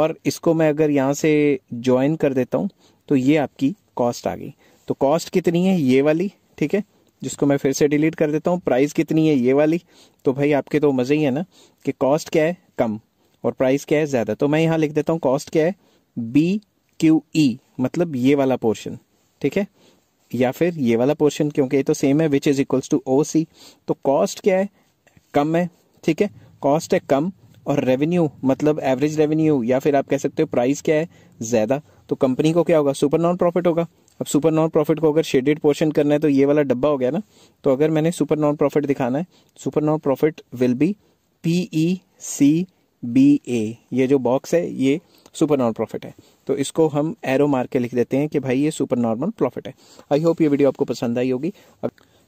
और इसको मैं अगर यहाँ से ज्वाइन कर देता हूँ तो ये आपकी कॉस्ट आ गई तो कॉस्ट कितनी है ये वाली ठीक है जिसको मैं फिर से डिलीट कर देता हूँ प्राइस कितनी है ये वाली तो भाई आपके तो मज़े ही है ना कि कॉस्ट क्या है कम और प्राइस क्या है ज़्यादा तो मैं यहाँ लिख देता हूँ कॉस्ट क्या है बी क्यू ई मतलब ये वाला पोर्शन ठीक है या फिर ये वाला पोर्शन क्योंकि ये तो सेम है which is equals to O C तो कॉस्ट क्या है कम है ठीक है कॉस्ट है कम और रेवेन्यू मतलब एवरेज रेवेन्यू या फिर आप कह सकते हो प्राइस क्या है ज़्यादा तो कंपनी को क्या होगा सुपर नॉन प्रॉफिट होगा अब सुपर नॉन प्रॉफिट को अगर शेडेड पोर्शन करना है तो ये वाला डब्बा हो गया ना तो अगर मैंने सुपर नॉन प्रॉफिट दिखाना है super non profit will be P E C B A ये जो बॉक्स है ये सुपर नॉर्मल प्रॉफिट है तो इसको हम एरो मार के लिख देते हैं कि भाई ये सुपर नॉर्मल प्रॉफिट है आई होप ये वीडियो आपको पसंद आई होगी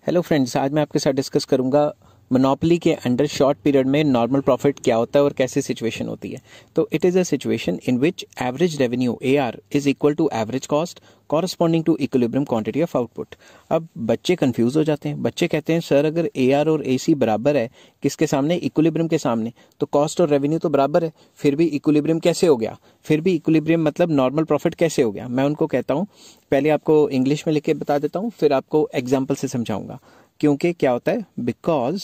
हेलो फ्रेंड्स आज मैं आपके साथ डिस्कस करूंगा मोनोपली के अंडर शॉर्ट पीरियड में नॉर्मल प्रॉफिट क्या होता है और कैसी सिचुएशन होती है तो it is a situation in which average revenue A R is equal to average cost corresponding to equilibrium quantity of output अब बच्चे कंफ्यूज हो जाते हैं बच्चे कहते हैं सर अगर ए आर और ए सी बराबर है किसके सामने इक्वलिब्रियम के सामने तो कॉस्ट और रेवेन्यू तो बराबर है फिर भी इक्वलिब्रियम कैसे हो गया फिर भी इक्वलिब्रियम मतलब नॉर्मल प्रॉफिट कैसे हो गया मैं उनको कहता हूँ पहले आपको इंग्लिश में लिख के बता देता हूँ फिर आपको एग्जाम्पल से समझाऊंगा क्योंकि क्या होता है because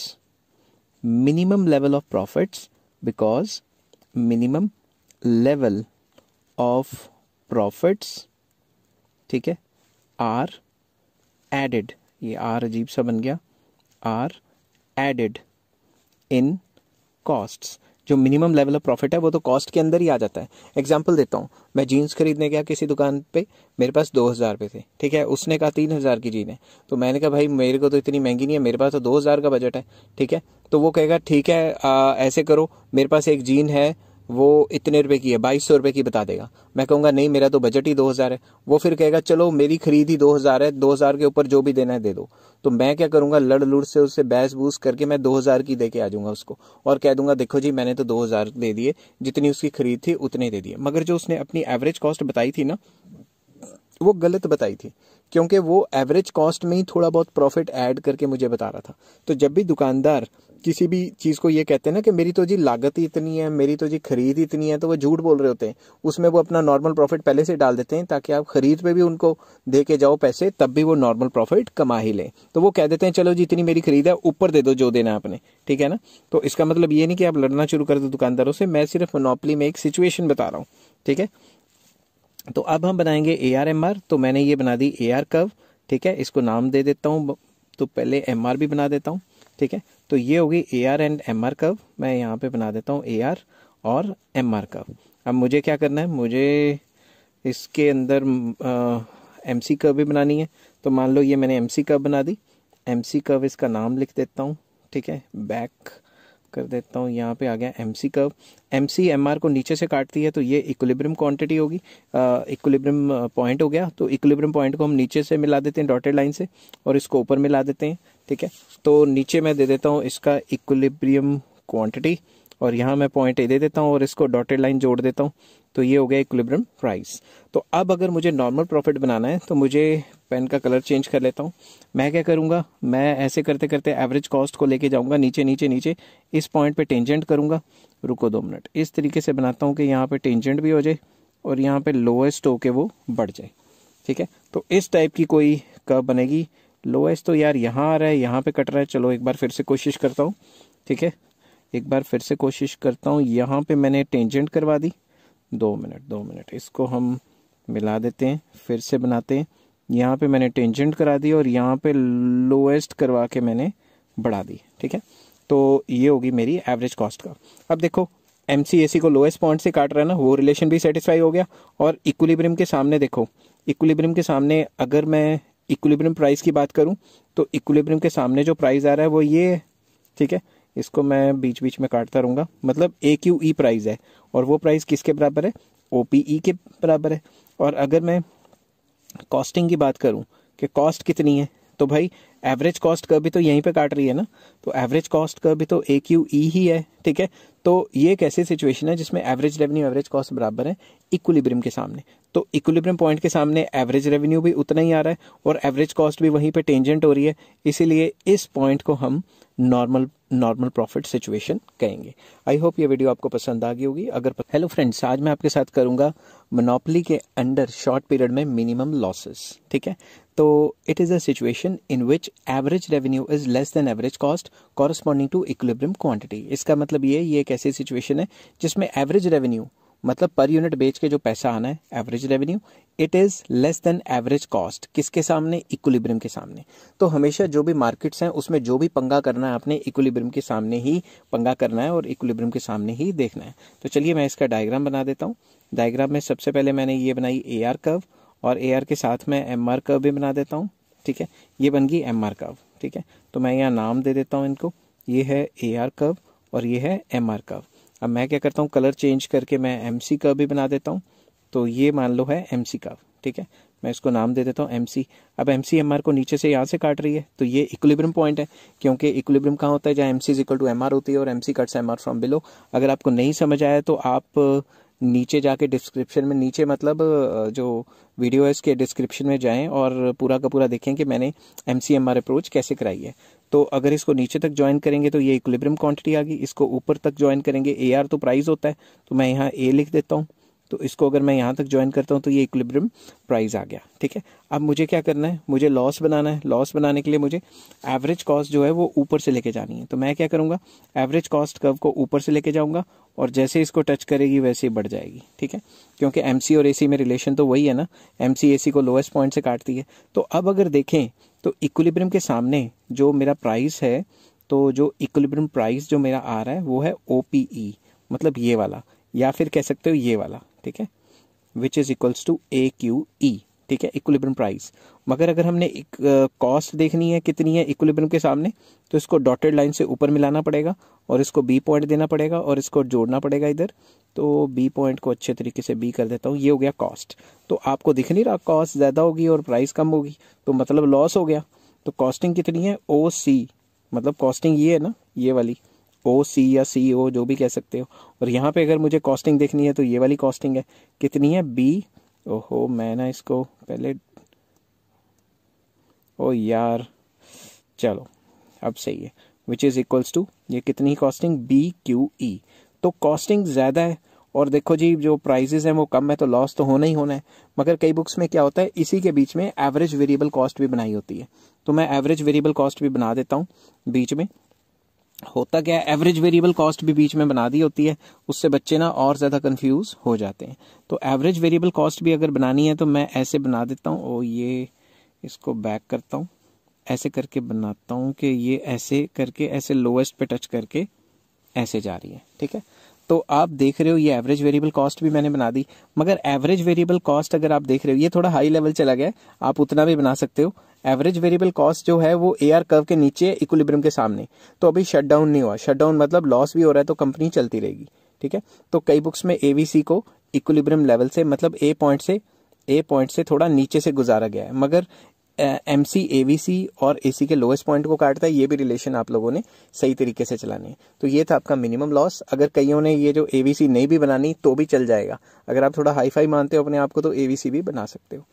minimum level of profits because minimum level of profits ठीक है आर एडेड ये आर अजीब सा बन गया आर एडेड इन कॉस्ट्स जो मिनिमम लेवल ऑफ प्रॉफिट है वो तो कॉस्ट के अंदर ही आ जाता है एग्जाम्पल देता हूँ मैं जीन्स खरीदने गया किसी दुकान पे मेरे पास दो हज़ार रुपये थे ठीक है उसने कहा तीन हज़ार की जीन है तो मैंने कहा भाई मेरे को तो इतनी महंगी नहीं है मेरे पास तो दो हज़ार का बजट है ठीक है तो वो कहेगा ठीक है आ, ऐसे करो मेरे पास एक जीन है वो इतने रुपए की है बाईस सौ रुपये की बता देगा मैं कहूंगा नहीं मेरा तो बजट ही दो हज़ार है वो फिर कहेगा चलो मेरी खरीद ही दो हज़ार है दो हज़ार के ऊपर जो भी देना है दे दो तो मैं क्या करूंगा लड़ लुड़ से उससे बहस बूस करके मैं दो हज़ार की दे के आ जाऊंगा उसको और कह दूंगा देखो जी मैंने तो दो हज़ार दे दिए जितनी उसकी खरीद थी उतने दे दिए मगर जो उसने अपनी एवरेज कॉस्ट बताई थी ना वो गलत बताई थी क्योंकि वो एवरेज कॉस्ट में ही थोड़ा बहुत प्रॉफिट ऐड करके मुझे बता रहा था तो जब भी दुकानदार किसी भी चीज़ को ये कहते हैं ना कि मेरी तो जी लागत ही इतनी है मेरी तो जी खरीद ही इतनी है तो वो झूठ बोल रहे होते हैं उसमें वो अपना नॉर्मल प्रॉफिट पहले से डाल देते हैं ताकि आप खरीद पे भी उनको दे के जाओ पैसे तब भी वो नॉर्मल प्रॉफिट कमा ही लें तो वो कह देते हैं चलो जी इतनी मेरी खरीद है ऊपर दे दो जो देना आपने ठीक है ना तो इसका मतलब ये नहीं कि आप लड़ना शुरू कर दो दुकानदारों से मैं सिर्फ मोनोपली में एक सिचुएशन बता रहा हूँ ठीक है तो अब हम बनाएंगे ए आर एम आर तो मैंने ये बना दी ए आर ठीक है इसको नाम दे देता हूँ तो पहले एम आर भी बना देता हूँ ठीक है तो ये होगी A R and M R curve मैं यहाँ पे बना देता हूँ ए आर और एम आर कव अब मुझे क्या करना है मुझे इसके अंदर एम सी कव भी बनानी है तो मान लो ये मैंने एम सी कव बना दी एम सी कव इसका नाम लिख देता हूँ ठीक है बैक कर देता हूँ यहाँ पे आ गया M C curve M C M R को नीचे से काटती है तो ये इक्विलिब्रियम क्वांटिटी होगी इक्विलिब्रियम पॉइंट हो गया तो इक्विलिब्रियम पॉइंट को हम नीचे से मिला देते हैं डॉटेड लाइन से और इसको ऊपर मिला देते हैं ठीक है तो नीचे मैं दे देता हूँ इसका इक्विलिब्रियम क्वांटिटी और यहाँ मैं पॉइंट ए दे देता हूँ और इसको डॉटेड लाइन जोड़ देता हूँ तो ये हो गया इक्विलिब्रियम प्राइस तो अब अगर मुझे नॉर्मल प्रॉफिट बनाना है तो मुझे पेन का कलर चेंज कर लेता हूँ मैं क्या करूँगा मैं ऐसे करते करते एवरेज कॉस्ट को लेके जाऊँगा नीचे नीचे नीचे इस पॉइंट पे टेंजेंट करूँगा रुको दो मिनट इस तरीके से बनाता हूँ कि यहाँ पे टेंजेंट भी हो जाए और यहाँ पे लोएस्ट होके वो बढ़ जाए ठीक है तो इस टाइप की कोई कर्व बनेगी लोएस्ट तो यार यहाँ आ रहा है यहाँ पर कट रहा है चलो एक बार फिर से कोशिश करता हूँ ठीक है एक बार फिर से कोशिश करता हूँ यहाँ पे मैंने टेंजेंट करवा दी दो मिनट दो मिनट इसको हम मिला देते हैं फिर से बनाते हैं यहाँ पे मैंने टेंजेंट करा दी और यहाँ पे लोएस्ट करवा के मैंने बढ़ा दी ठीक है तो ये होगी मेरी एवरेज कॉस्ट का अब देखो एम को लोएस्ट पॉइंट से काट रहा है ना वो रिलेशन भी सेटिस्फाई हो गया और इक्वलीब्रियम के सामने देखो इक्वलीब्रियम के सामने अगर मैं इक्वलीब्रियम प्राइस की बात करूँ तो इक्वलीब्रियम के सामने जो प्राइस आ रहा है वो ये है ठीक है इसको मैं बीच बीच में काटता रहूँगा मतलब ए क्यू ई प्राइस है और वो प्राइस किसके बराबर है ओ पी ई के बराबर है और अगर मैं कॉस्टिंग की बात करूँ कि कॉस्ट कितनी है तो भाई एवरेज कॉस्ट का भी तो यहीं पे काट रही है ना तो एवरेज कॉस्ट का भी तो ए क्यू ई ही है ठीक है तो ये एक ऐसी सिचुएशन है जिसमें एवरेज रेवेन्यू एवरेज कॉस्ट बराबर है इक्विलिब्रियम के सामने तो इक्विलिब्रियम पॉइंट के सामने एवरेज रेवेन्यू भी उतना ही आ रहा है और एवरेज कॉस्ट भी वहीं पे टेंजेंट हो रही है इसीलिए इस पॉइंट को हम नॉर्मल नॉर्मल प्रॉफिट सिचुएशन कहेंगे आई होप ये वीडियो आपको पसंद आ गई होगी अगर हेलो फ्रेंड्स आज मैं आपके साथ करूंगा मोनोपली के अंडर शॉर्ट पीरियड में मिनिमम लॉसेस ठीक है तो it is a situation in which average revenue is less than average cost corresponding to equilibrium quantity इसका मतलब ये ये एक ऐसी सिचुएशन है जिसमें एवरेज रेवेन्यू मतलब पर यूनिट बेच के जो पैसा आना है average revenue it is less than average cost किसके सामने इक्विलिब्रियम के सामने तो हमेशा जो भी मार्केट्स हैं उसमें जो भी पंगा करना है आपने इक्विलिब्रियम के सामने ही पंगा करना है और इक्विलिब्रियम के सामने ही देखना है तो चलिए मैं इसका डायग्राम बना देता हूँ डायग्राम में सबसे पहले मैंने ये बनाई ए आर कर्व और ए के साथ में एम आर कव भी बना देता हूँ ठीक है ये बन गई एम आर कव ठीक है तो मैं यहाँ नाम दे देता हूँ इनको ये है ए आर कव और ये है एम आर कव अब मैं क्या करता हूँ कलर चेंज करके मैं एम सी कव भी बना देता हूँ तो ये मान लो है एम सी कव ठीक है मैं इसको नाम दे देता हूँ एम सी अब एम सी एम आर को नीचे से यहाँ से काट रही है तो ये इक्विलिब्रियम पॉइंट है क्योंकि इक्विलिब्रियम कहाँ होता है जहाँ M C is equal to M R होती है और M C cuts M R from below अगर आपको नहीं समझ आया तो आप नीचे जाके डिस्क्रिप्शन में नीचे मतलब जो वीडियो है इसके डिस्क्रिप्शन में जाएं और पूरा का पूरा देखें कि मैंने M C M R approach कैसे कराई है तो अगर इसको नीचे तक ज्वाइन करेंगे तो ये इक्विलिब्रियम क्वांटिटी आ गई इसको ऊपर तक ज्वाइन करेंगे ए आर तो प्राइस होता है तो मैं यहाँ ए लिख देता हूँ तो इसको अगर मैं यहाँ तक ज्वाइन करता हूँ तो ये इक्विलिब्रियम प्राइस आ गया ठीक है अब मुझे क्या करना है मुझे लॉस बनाना है लॉस बनाने के लिए मुझे एवरेज कॉस्ट जो है वो ऊपर से लेके जानी है तो मैं क्या करूँगा एवरेज कॉस्ट कर्व को ऊपर से लेके जाऊँगा और जैसे इसको टच करेगी वैसे ही बढ़ जाएगी ठीक है क्योंकि एम और ए में रिलेशन तो वही है ना एम सी को लोएस्ट पॉइंट से काटती है तो अब अगर देखें तो इक्विलिब्रियम के सामने जो मेरा प्राइस है तो जो इक्विलिब्रियम प्राइस जो मेरा आ रहा है वो है ओ e, मतलब ये वाला या फिर कह सकते हो ये वाला ठीक है which is equals to A Q E ठीक है इक्वलिब्रम प्राइस मगर अगर हमने एक कॉस्ट देखनी है कितनी है इक्वलिब्रम के सामने तो इसको डॉटेड लाइन से ऊपर मिलाना पड़ेगा और इसको बी पॉइंट देना पड़ेगा और इसको जोड़ना पड़ेगा इधर तो बी पॉइंट को अच्छे तरीके से बी कर देता हूँ ये हो गया कॉस्ट तो आपको दिख नहीं रहा कॉस्ट ज़्यादा होगी और प्राइस कम होगी तो मतलब लॉस हो गया तो कॉस्टिंग कितनी है ओ सी मतलब कॉस्टिंग ये है ना ये वाली ओ सी या सी ओ जो भी कह सकते हो और यहाँ पे अगर मुझे कॉस्टिंग देखनी है तो ये वाली कॉस्टिंग है कितनी है बी ओहो मैं ना इसको पहले ओ यार चलो अब सही है विच इज़ इक्वल्स टू ये कितनी कॉस्टिंग बी क्यू ई तो कॉस्टिंग ज़्यादा है और देखो जी जो प्राइजेज हैं वो कम है तो लॉस तो होना ही होना है मगर कई बुक्स में क्या होता है इसी के बीच में एवरेज वेरिएबल कॉस्ट भी बनाई होती है तो मैं एवरेज वेरिएबल कॉस्ट भी बना देता हूँ बीच में होता क्या है एवरेज वेरिएबल कॉस्ट भी बीच में बना दी होती है उससे बच्चे ना और ज़्यादा कंफ्यूज हो जाते हैं तो एवरेज वेरिएबल कॉस्ट भी अगर बनानी है तो मैं ऐसे बना देता हूँ और ये इसको बैक करता हूँ ऐसे करके बनाता हूँ कि ये ऐसे करके ऐसे लोएस्ट पे टच करके ऐसे जा रही है ठीक है तो आप देख रहे हो ये एवरेज वेरिएबल कॉस्ट भी मैंने बना दी मगर एवरेज वेरिएबल कॉस्ट अगर आप देख रहे हो ये थोड़ा हाई लेवल चला गया आप उतना भी बना सकते हो एवरेज वेरिएबल कॉस्ट जो है वो ए आर कर्व के नीचे इक्विलिब्रियम के सामने तो अभी शटडाउन नहीं हुआ शटडाउन मतलब लॉस भी हो रहा है तो कंपनी चलती रहेगी ठीक है तो कई बुक्स में एवीसी को इक्विलिब्रियम लेवल से मतलब ए पॉइंट से ए पॉइंट से थोड़ा नीचे से गुजारा गया है मगर एम सी ए वी सी और ए सी के लोएस्ट पॉइंट को काटता है ये भी रिलेशन आप लोगों ने सही तरीके से चलाने है तो ये था आपका मिनिमम लॉस अगर कईयों ने ये जो ए वी सी नहीं भी बनानी तो भी चल जाएगा अगर आप थोड़ा हाई फाई मानते हो अपने आप को तो ए वी सी भी बना सकते हो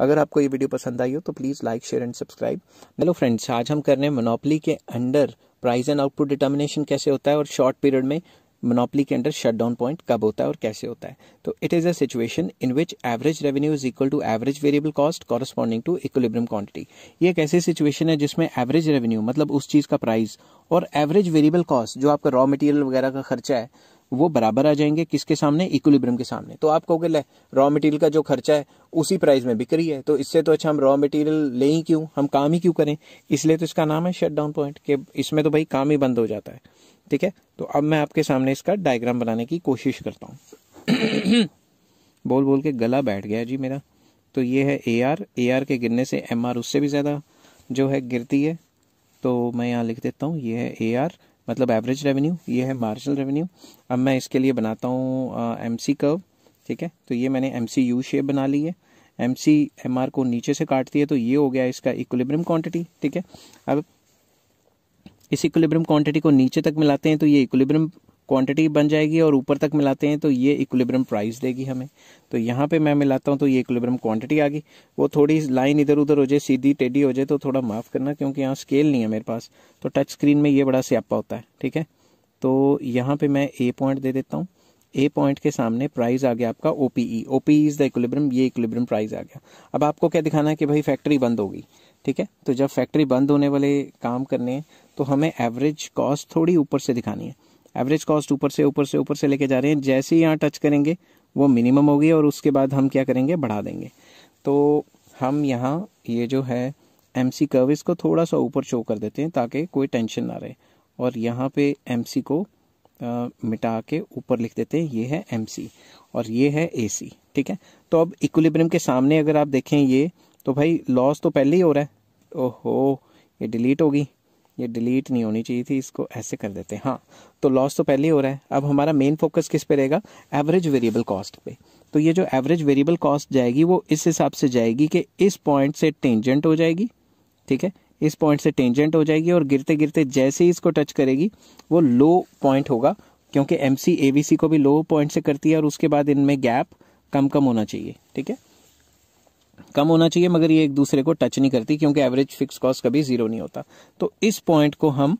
अगर आपको ये वीडियो पसंद आई हो तो please like share and subscribe hello friends आज हम कर रहे हैं मोनोपली के under price and output determination कैसे होता है और शॉर्ट पीरियड में मोनोपली के अंडर शट डाउन पॉइंट कब होता है और कैसे होता है तो it is a situation in which average revenue is equal to average variable cost corresponding to equilibrium quantity ये एक ऐसी सिचुएशन है जिसमें एवरेज रेवेन्यू मतलब उस चीज़ का प्राइस और एवरेज वेरिएबल कॉस्ट जो आपका रॉ मटेरियल वगैरह का खर्चा है वो बराबर आ जाएंगे किसके सामने इक्विलिब्रियम के सामने तो आप कहोगे ले रॉ मटेरियल का जो खर्चा है उसी प्राइस में बिक्री है तो इससे तो अच्छा हम रॉ मटेरियल ले ही क्यों हम काम ही क्यों करें इसलिए तो इसका नाम है शट डाउन पॉइंट कि इसमें तो भाई काम ही बंद हो जाता है ठीक है तो अब मैं आपके सामने इसका डायग्राम बनाने की कोशिश करता हूँ (coughs) बोल बोल के गला बैठ गया जी मेरा तो ये है ए आर ए आर के गिरने से एम आर उससे भी ज़्यादा जो है गिरती है तो मैं यहाँ लिख देता हूँ ये है ए आर मतलब एवरेज रेवेन्यू ये है मार्जिनल रेवेन्यू अब मैं इसके लिए बनाता हूँ एम सी कर्व ठीक है तो ये मैंने एम सी यू शेप बना ली है एम सी एम आर को नीचे से काटती है तो ये हो गया इसका इक्विलिब्रियम क्वांटिटी ठीक है अब इस इक्विलिब्रियम क्वांटिटी को नीचे तक मिलाते हैं तो ये इक्विलिब्रियम क्वांटिटी बन जाएगी और ऊपर तक मिलाते हैं तो ये इक्विलिब्रियम प्राइस देगी हमें तो यहाँ पे मैं मिलाता हूँ तो ये इक्विलिब्रियम क्वांटिटी आ गई वो थोड़ी लाइन इधर उधर हो जाए सीधी टेढ़ी हो जाए तो थोड़ा माफ़ करना क्योंकि यहाँ स्केल नहीं है मेरे पास तो टच स्क्रीन में ये बड़ा स्यापा होता है ठीक है तो यहाँ पे मैं ए पॉइंट दे देता हूँ ए पॉइंट के सामने प्राइस आ गया आपका OPE OPE is the equilibrium ये इक्विलिब्रियम प्राइस आ गया अब आपको क्या दिखाना है कि भाई फैक्ट्री बंद होगी ठीक है तो जब फैक्ट्री बंद होने वाले काम करने हैं तो हमें एवरेज कॉस्ट थोड़ी ऊपर से दिखानी है एवरेज कॉस्ट ऊपर से ऊपर से ऊपर से लेके जा रहे हैं जैसे ही यहाँ टच करेंगे वो मिनिमम होगी और उसके बाद हम क्या करेंगे बढ़ा देंगे तो हम यहाँ ये जो है एम सी कर्व इसको थोड़ा सा ऊपर शो कर देते हैं ताकि कोई टेंशन ना रहे और यहाँ पे एम सी को आ, मिटा के ऊपर लिख देते हैं ये है एम सी और ये है ए सी ठीक है तो अब इक्विलिब्रियम के सामने अगर आप देखें ये तो भाई लॉस तो पहले ही हो रहा है ओहो ये डिलीट होगी ये डिलीट नहीं होनी चाहिए थी इसको ऐसे कर देते हैं हाँ तो लॉस तो पहले ही हो रहा है अब हमारा मेन फोकस किस पे रहेगा एवरेज वेरिएबल कॉस्ट पे तो ये जो एवरेज वेरिएबल कॉस्ट जाएगी वो इस हिसाब से जाएगी कि इस पॉइंट से टेंजेंट हो जाएगी ठीक है इस पॉइंट से टेंजेंट हो जाएगी और गिरते गिरते जैसे ही इसको टच करेगी वो लो पॉइंट होगा क्योंकि एम सी को भी लो पॉइंट से करती है और उसके बाद इनमें गैप कम कम होना चाहिए ठीक है कम होना चाहिए मगर ये एक दूसरे को टच नहीं करती क्योंकि एवरेज फिक्स कॉस्ट कभी जीरो नहीं होता तो इस पॉइंट को हम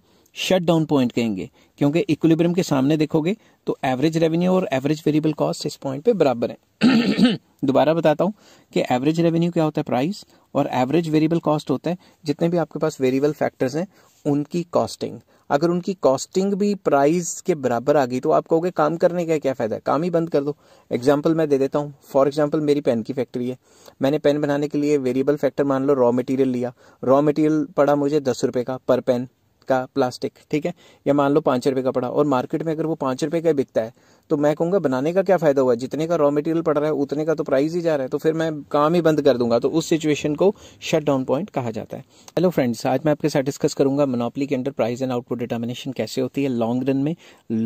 शट डाउन पॉइंट कहेंगे क्योंकि इक्विलिब्रियम के सामने देखोगे तो एवरेज रेवेन्यू और एवरेज वेरिएबल कॉस्ट इस पॉइंट पे बराबर है (coughs) दोबारा बताता हूँ कि एवरेज रेवेन्यू क्या होता है प्राइस और एवरेज वेरिएबल कॉस्ट होता है जितने भी आपके पास वेरिएबल फैक्टर्स हैं उनकी कॉस्टिंग अगर उनकी कॉस्टिंग भी प्राइस के बराबर आ गई तो आप कहोगे काम करने का क्या फ़ायदा है काम ही बंद कर दो एग्जाम्पल मैं दे देता हूँ फॉर एग्जाम्पल मेरी पेन की फैक्ट्री है मैंने पेन बनाने के लिए वेरिएबल फैक्टर मान लो रॉ मटेरियल लिया रॉ मटेरियल पड़ा मुझे दस रुपये का पर पेन का प्लास्टिक ठीक है या मान लो पाँच रुपये का पड़ा और मार्केट में अगर वो पाँच रुपये का बिकता है तो मैं कहूँगा बनाने का क्या फ़ायदा हुआ जितने का रॉ मटेरियल पड़ रहा है उतने का तो प्राइस ही जा रहा है तो फिर मैं काम ही बंद कर दूंगा तो उस सिचुएशन को शट डाउन पॉइंट कहा जाता है हेलो फ्रेंड्स आज मैं आपके साथ डिस्कस करूंगा मोनोपली के under price and output determination कैसे होती है लॉन्ग रन में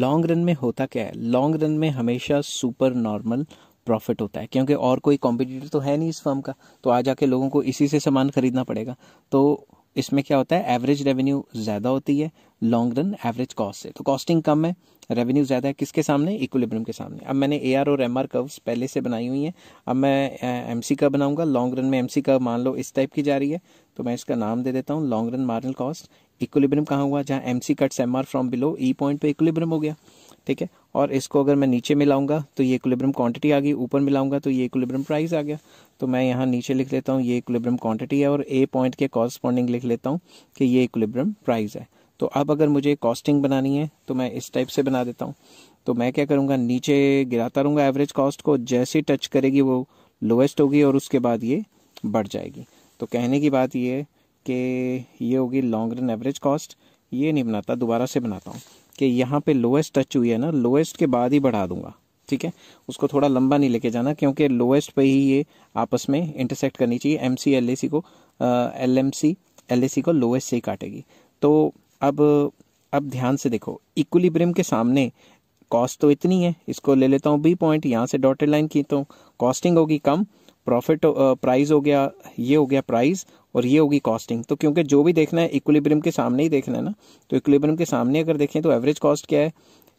लॉन्ग रन में होता क्या है लॉन्ग रन में हमेशा सुपर नॉर्मल प्रॉफिट होता है क्योंकि और कोई कॉम्पिटिटर तो है नहीं इस फर्म का तो आज आके लोगों को इसी से सामान खरीदना पड़ेगा तो इसमें क्या होता है एवरेज रेवेन्यू ज़्यादा होती है लॉन्ग रन एवरेज कॉस्ट से तो कॉस्टिंग कम है रेवेन्यू ज़्यादा है किसके सामने इक्विलिब्रियम के सामने अब मैंने ए और एम आर कर्व्स पहले से बनाई हुई हैं अब मैं एम सी कर्व बनाऊंगा लॉन्ग रन में एम सी कर्व मान लो इस टाइप की जा रही है तो मैं इसका नाम दे देता हूँ long run marginal cost equilibrium कहाँ हुआ जहाँ M C cuts M R from below E point पर इक्विलिब्रियम हो गया ठीक है और इसको अगर मैं नीचे मिलाऊंगा तो ये इक्विलिब्रियम क्वांटिटी आ गई ऊपर मिलाऊंगा तो ये इक्विलिब्रियम प्राइस आ गया तो मैं यहाँ नीचे लिख लेता हूँ ये इक्विलिब्रियम क्वांटिटी है और ए पॉइंट के कॉरस्पॉन्डिंग लिख लेता हूँ कि ये इक्विलिब्रियम प्राइस है तो अब अगर मुझे कॉस्टिंग बनानी है तो मैं इस टाइप से बना देता हूँ तो मैं क्या करूँगा नीचे गिराता रहूँगा एवरेज कॉस्ट को जैसे टच करेगी वो लोएस्ट होगी और उसके बाद ये बढ़ जाएगी तो कहने की बात ये कि ये होगी लॉन्ग रन एवरेज कॉस्ट ये नहीं बनाता दोबारा से बनाता हूँ कि यहाँ पे लोएस्ट टच हुई है ना लोएस्ट के बाद ही बढ़ा दूंगा ठीक है उसको थोड़ा लंबा नहीं लेके जाना क्योंकि लोएस्ट पे ही ये आपस में इंटरसेक्ट करनी चाहिए M C L A C को L M C L A C को लोएस्ट से ही काटेगी तो अब अब ध्यान से देखो ब्रिम के सामने कॉस्ट तो इतनी है इसको ले लेता हूँ बी पॉइंट यहाँ से डॉटेड लाइन की तो कॉस्टिंग होगी कम प्रॉफिट प्राइस हो गया ये हो गया प्राइस और ये होगी कॉस्टिंग तो क्योंकि जो भी देखना है इक्वलीब्रियम के सामने ही देखना है ना तो इक्वलीब्रियम के सामने अगर देखें तो एवरेज कॉस्ट क्या है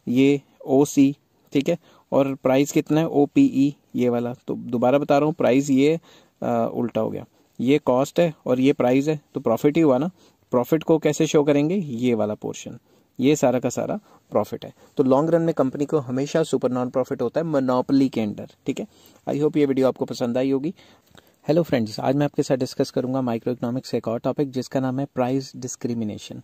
ये ओ सी ठीक है और प्राइस कितना है ओ पी ई ये वाला तो दोबारा बता रहा हूँ प्राइस ये आ, उल्टा हो गया ये कॉस्ट है और ये प्राइस है तो प्रॉफिट ही हुआ ना प्रॉफिट को कैसे शो करेंगे ये वाला पोर्शन ये सारा का सारा प्रॉफिट है तो लॉन्ग रन में कंपनी को हमेशा सुपर नॉन प्रॉफिट होता है मोनोपली के अंडर ठीक है आई होप ये वीडियो आपको पसंद आई होगी हेलो फ्रेंड्स आज मैं आपके साथ डिस्कस करूंगा माइक्रो इकोनॉमिक्स एक और टॉपिक जिसका नाम है प्राइस डिस्क्रिमिनेशन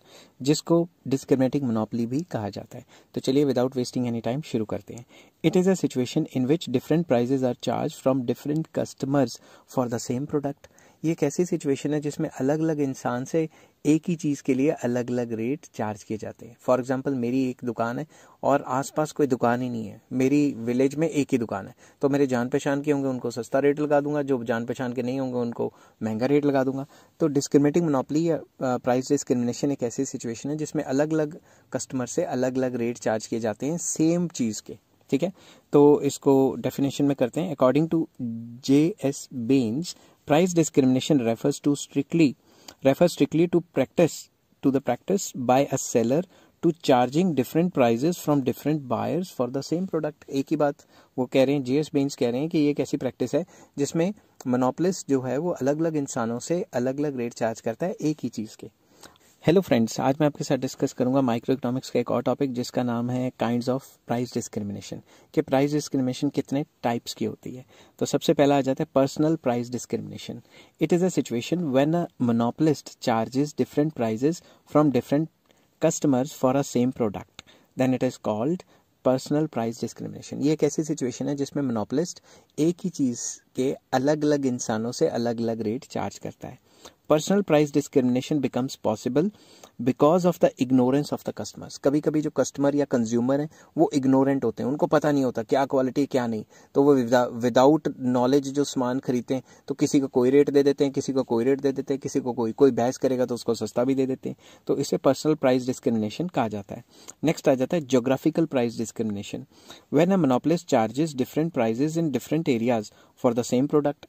जिसको डिस्क्रिमिनेटिंग मोनोपली भी कहा जाता है तो चलिए विदाउट वेस्टिंग एनी टाइम शुरू करते हैं it is a situation in which different prices are charge from different customers for the same product ये एक ऐसी सिचुएशन है जिसमें अलग अलग इंसान से एक ही चीज़ के लिए अलग अलग रेट चार्ज किए जाते हैं फॉर एग्जाम्पल मेरी एक दुकान है और आसपास कोई दुकान ही नहीं है मेरी विलेज में एक ही दुकान है तो मेरे जान पहचान के होंगे उनको सस्ता रेट लगा दूंगा जो जान पहचान के नहीं होंगे उनको महंगा रेट लगा दूंगा तो डिस्क्रिमिनेटिंग मोनोपली या प्राइस डिस्क्रिमिनेशन एक ऐसी सिचुएशन है जिसमें अलग अलग कस्टमर से अलग अलग रेट चार्ज किए जाते हैं सेम चीज़ के ठीक है तो इसको डेफिनेशन में करते हैं according to J S Bains price discrimination refers to strictly refers strictly to practice to the practice by a seller to charging different prices from different buyers for the same product एक ही बात वो कह रहे हैं GS bench कह रहे हैं कि ये एक ऐसी प्रैक्टिस है जिसमें मोनोपलिस जो है वो अलग अलग इंसानों से अलग अलग रेट चार्ज करता है एक ही चीज़ के हेलो फ्रेंड्स आज मैं आपके साथ डिस्कस करूंगा माइक्रो इकोनॉमिक्स का एक और टॉपिक जिसका नाम है काइंड्स ऑफ प्राइस डिस्क्रिमिनेशन कि प्राइस डिस्क्रिमिनेशन कितने टाइप्स की होती है तो सबसे पहला आ जाता है personal price discrimination it is a situation when a monopolist charges different prices from different customers for a same product then it is called personal price discrimination ये एक ऐसी सिचुएशन है जिसमें मोनोपलिस्ट एक ही चीज़ के अलग अलग इंसानों से अलग अलग रेट चार्ज करता है personal price discrimination becomes possible because of the ignorance of the customers कभी कभी जो कस्टमर या कंज्यूमर हैं वो इग्नोरेंट होते हैं उनको पता नहीं होता क्या क्वालिटी क्या नहीं तो वो विदाउट नॉलेज जो सामान खरीदते हैं तो किसी को कोई रेट दे देते हैं किसी को कोई रेट दे देते हैं किसी को कोई कोई बहस करेगा तो उसको सस्ता भी दे देते हैं तो इसे पर्सनल प्राइस डिस्क्रिमिनेशन कहा जाता है नेक्स्ट आ जाता है geographical price discrimination when a monopolist charges different prices in different areas for the same product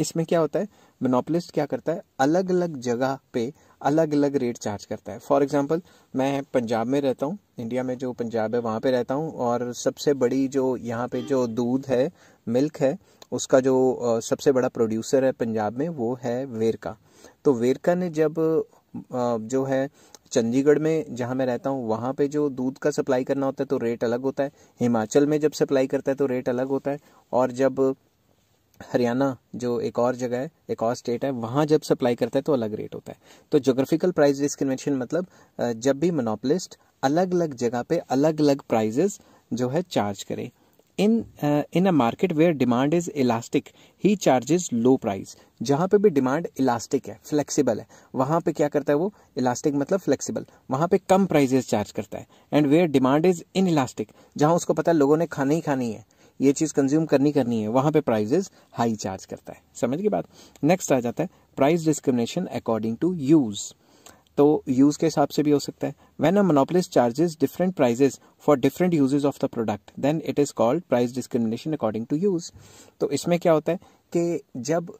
इसमें क्या होता है मोनोपलिस्ट क्या करता है अलग अलग जगह पे अलग अलग रेट चार्ज करता है फॉर एग्जाम्पल मैं पंजाब में रहता हूँ इंडिया में जो पंजाब है वहाँ पे रहता हूँ और सबसे बड़ी जो यहाँ पे जो दूध है मिल्क है उसका जो सबसे बड़ा प्रोड्यूसर है पंजाब में वो है वेरका तो वेरका ने जब जो है चंडीगढ़ में जहाँ मैं रहता हूँ वहाँ पे जो दूध का सप्लाई करना होता है तो रेट अलग होता है हिमाचल में जब सप्लाई करता है तो रेट अलग होता है और जब हरियाणा जो एक और जगह है एक और स्टेट है वहाँ जब सप्लाई करता है तो अलग रेट होता है तो जोग्राफिकल प्राइस डिस्क्रिमिनेशन मतलब जब भी मोनोपलिस्ट अलग अलग जगह पे अलग अलग प्राइजेस जो है चार्ज करे in in a market where demand is elastic he charges low price जहाँ पे भी डिमांड इलास्टिक है फ्लेक्सिबल है वहाँ पे क्या करता है वो इलास्टिक मतलब फ्लेक्सिबल वहाँ पे कम प्राइजेस चार्ज करता है and where demand is inelastic जहाँ उसको पता है लोगों ने खाना ही खानी है ये चीज़ कंज्यूम करनी करनी है वहाँ पे प्राइजेस हाई चार्ज करता है समझ के बाद नेक्स्ट आ जाता है price discrimination according to use तो यूज़ के हिसाब से भी हो सकता है when a monopolist charges different prices for different uses of the product then it is called price discrimination according to use तो इसमें क्या होता है कि जब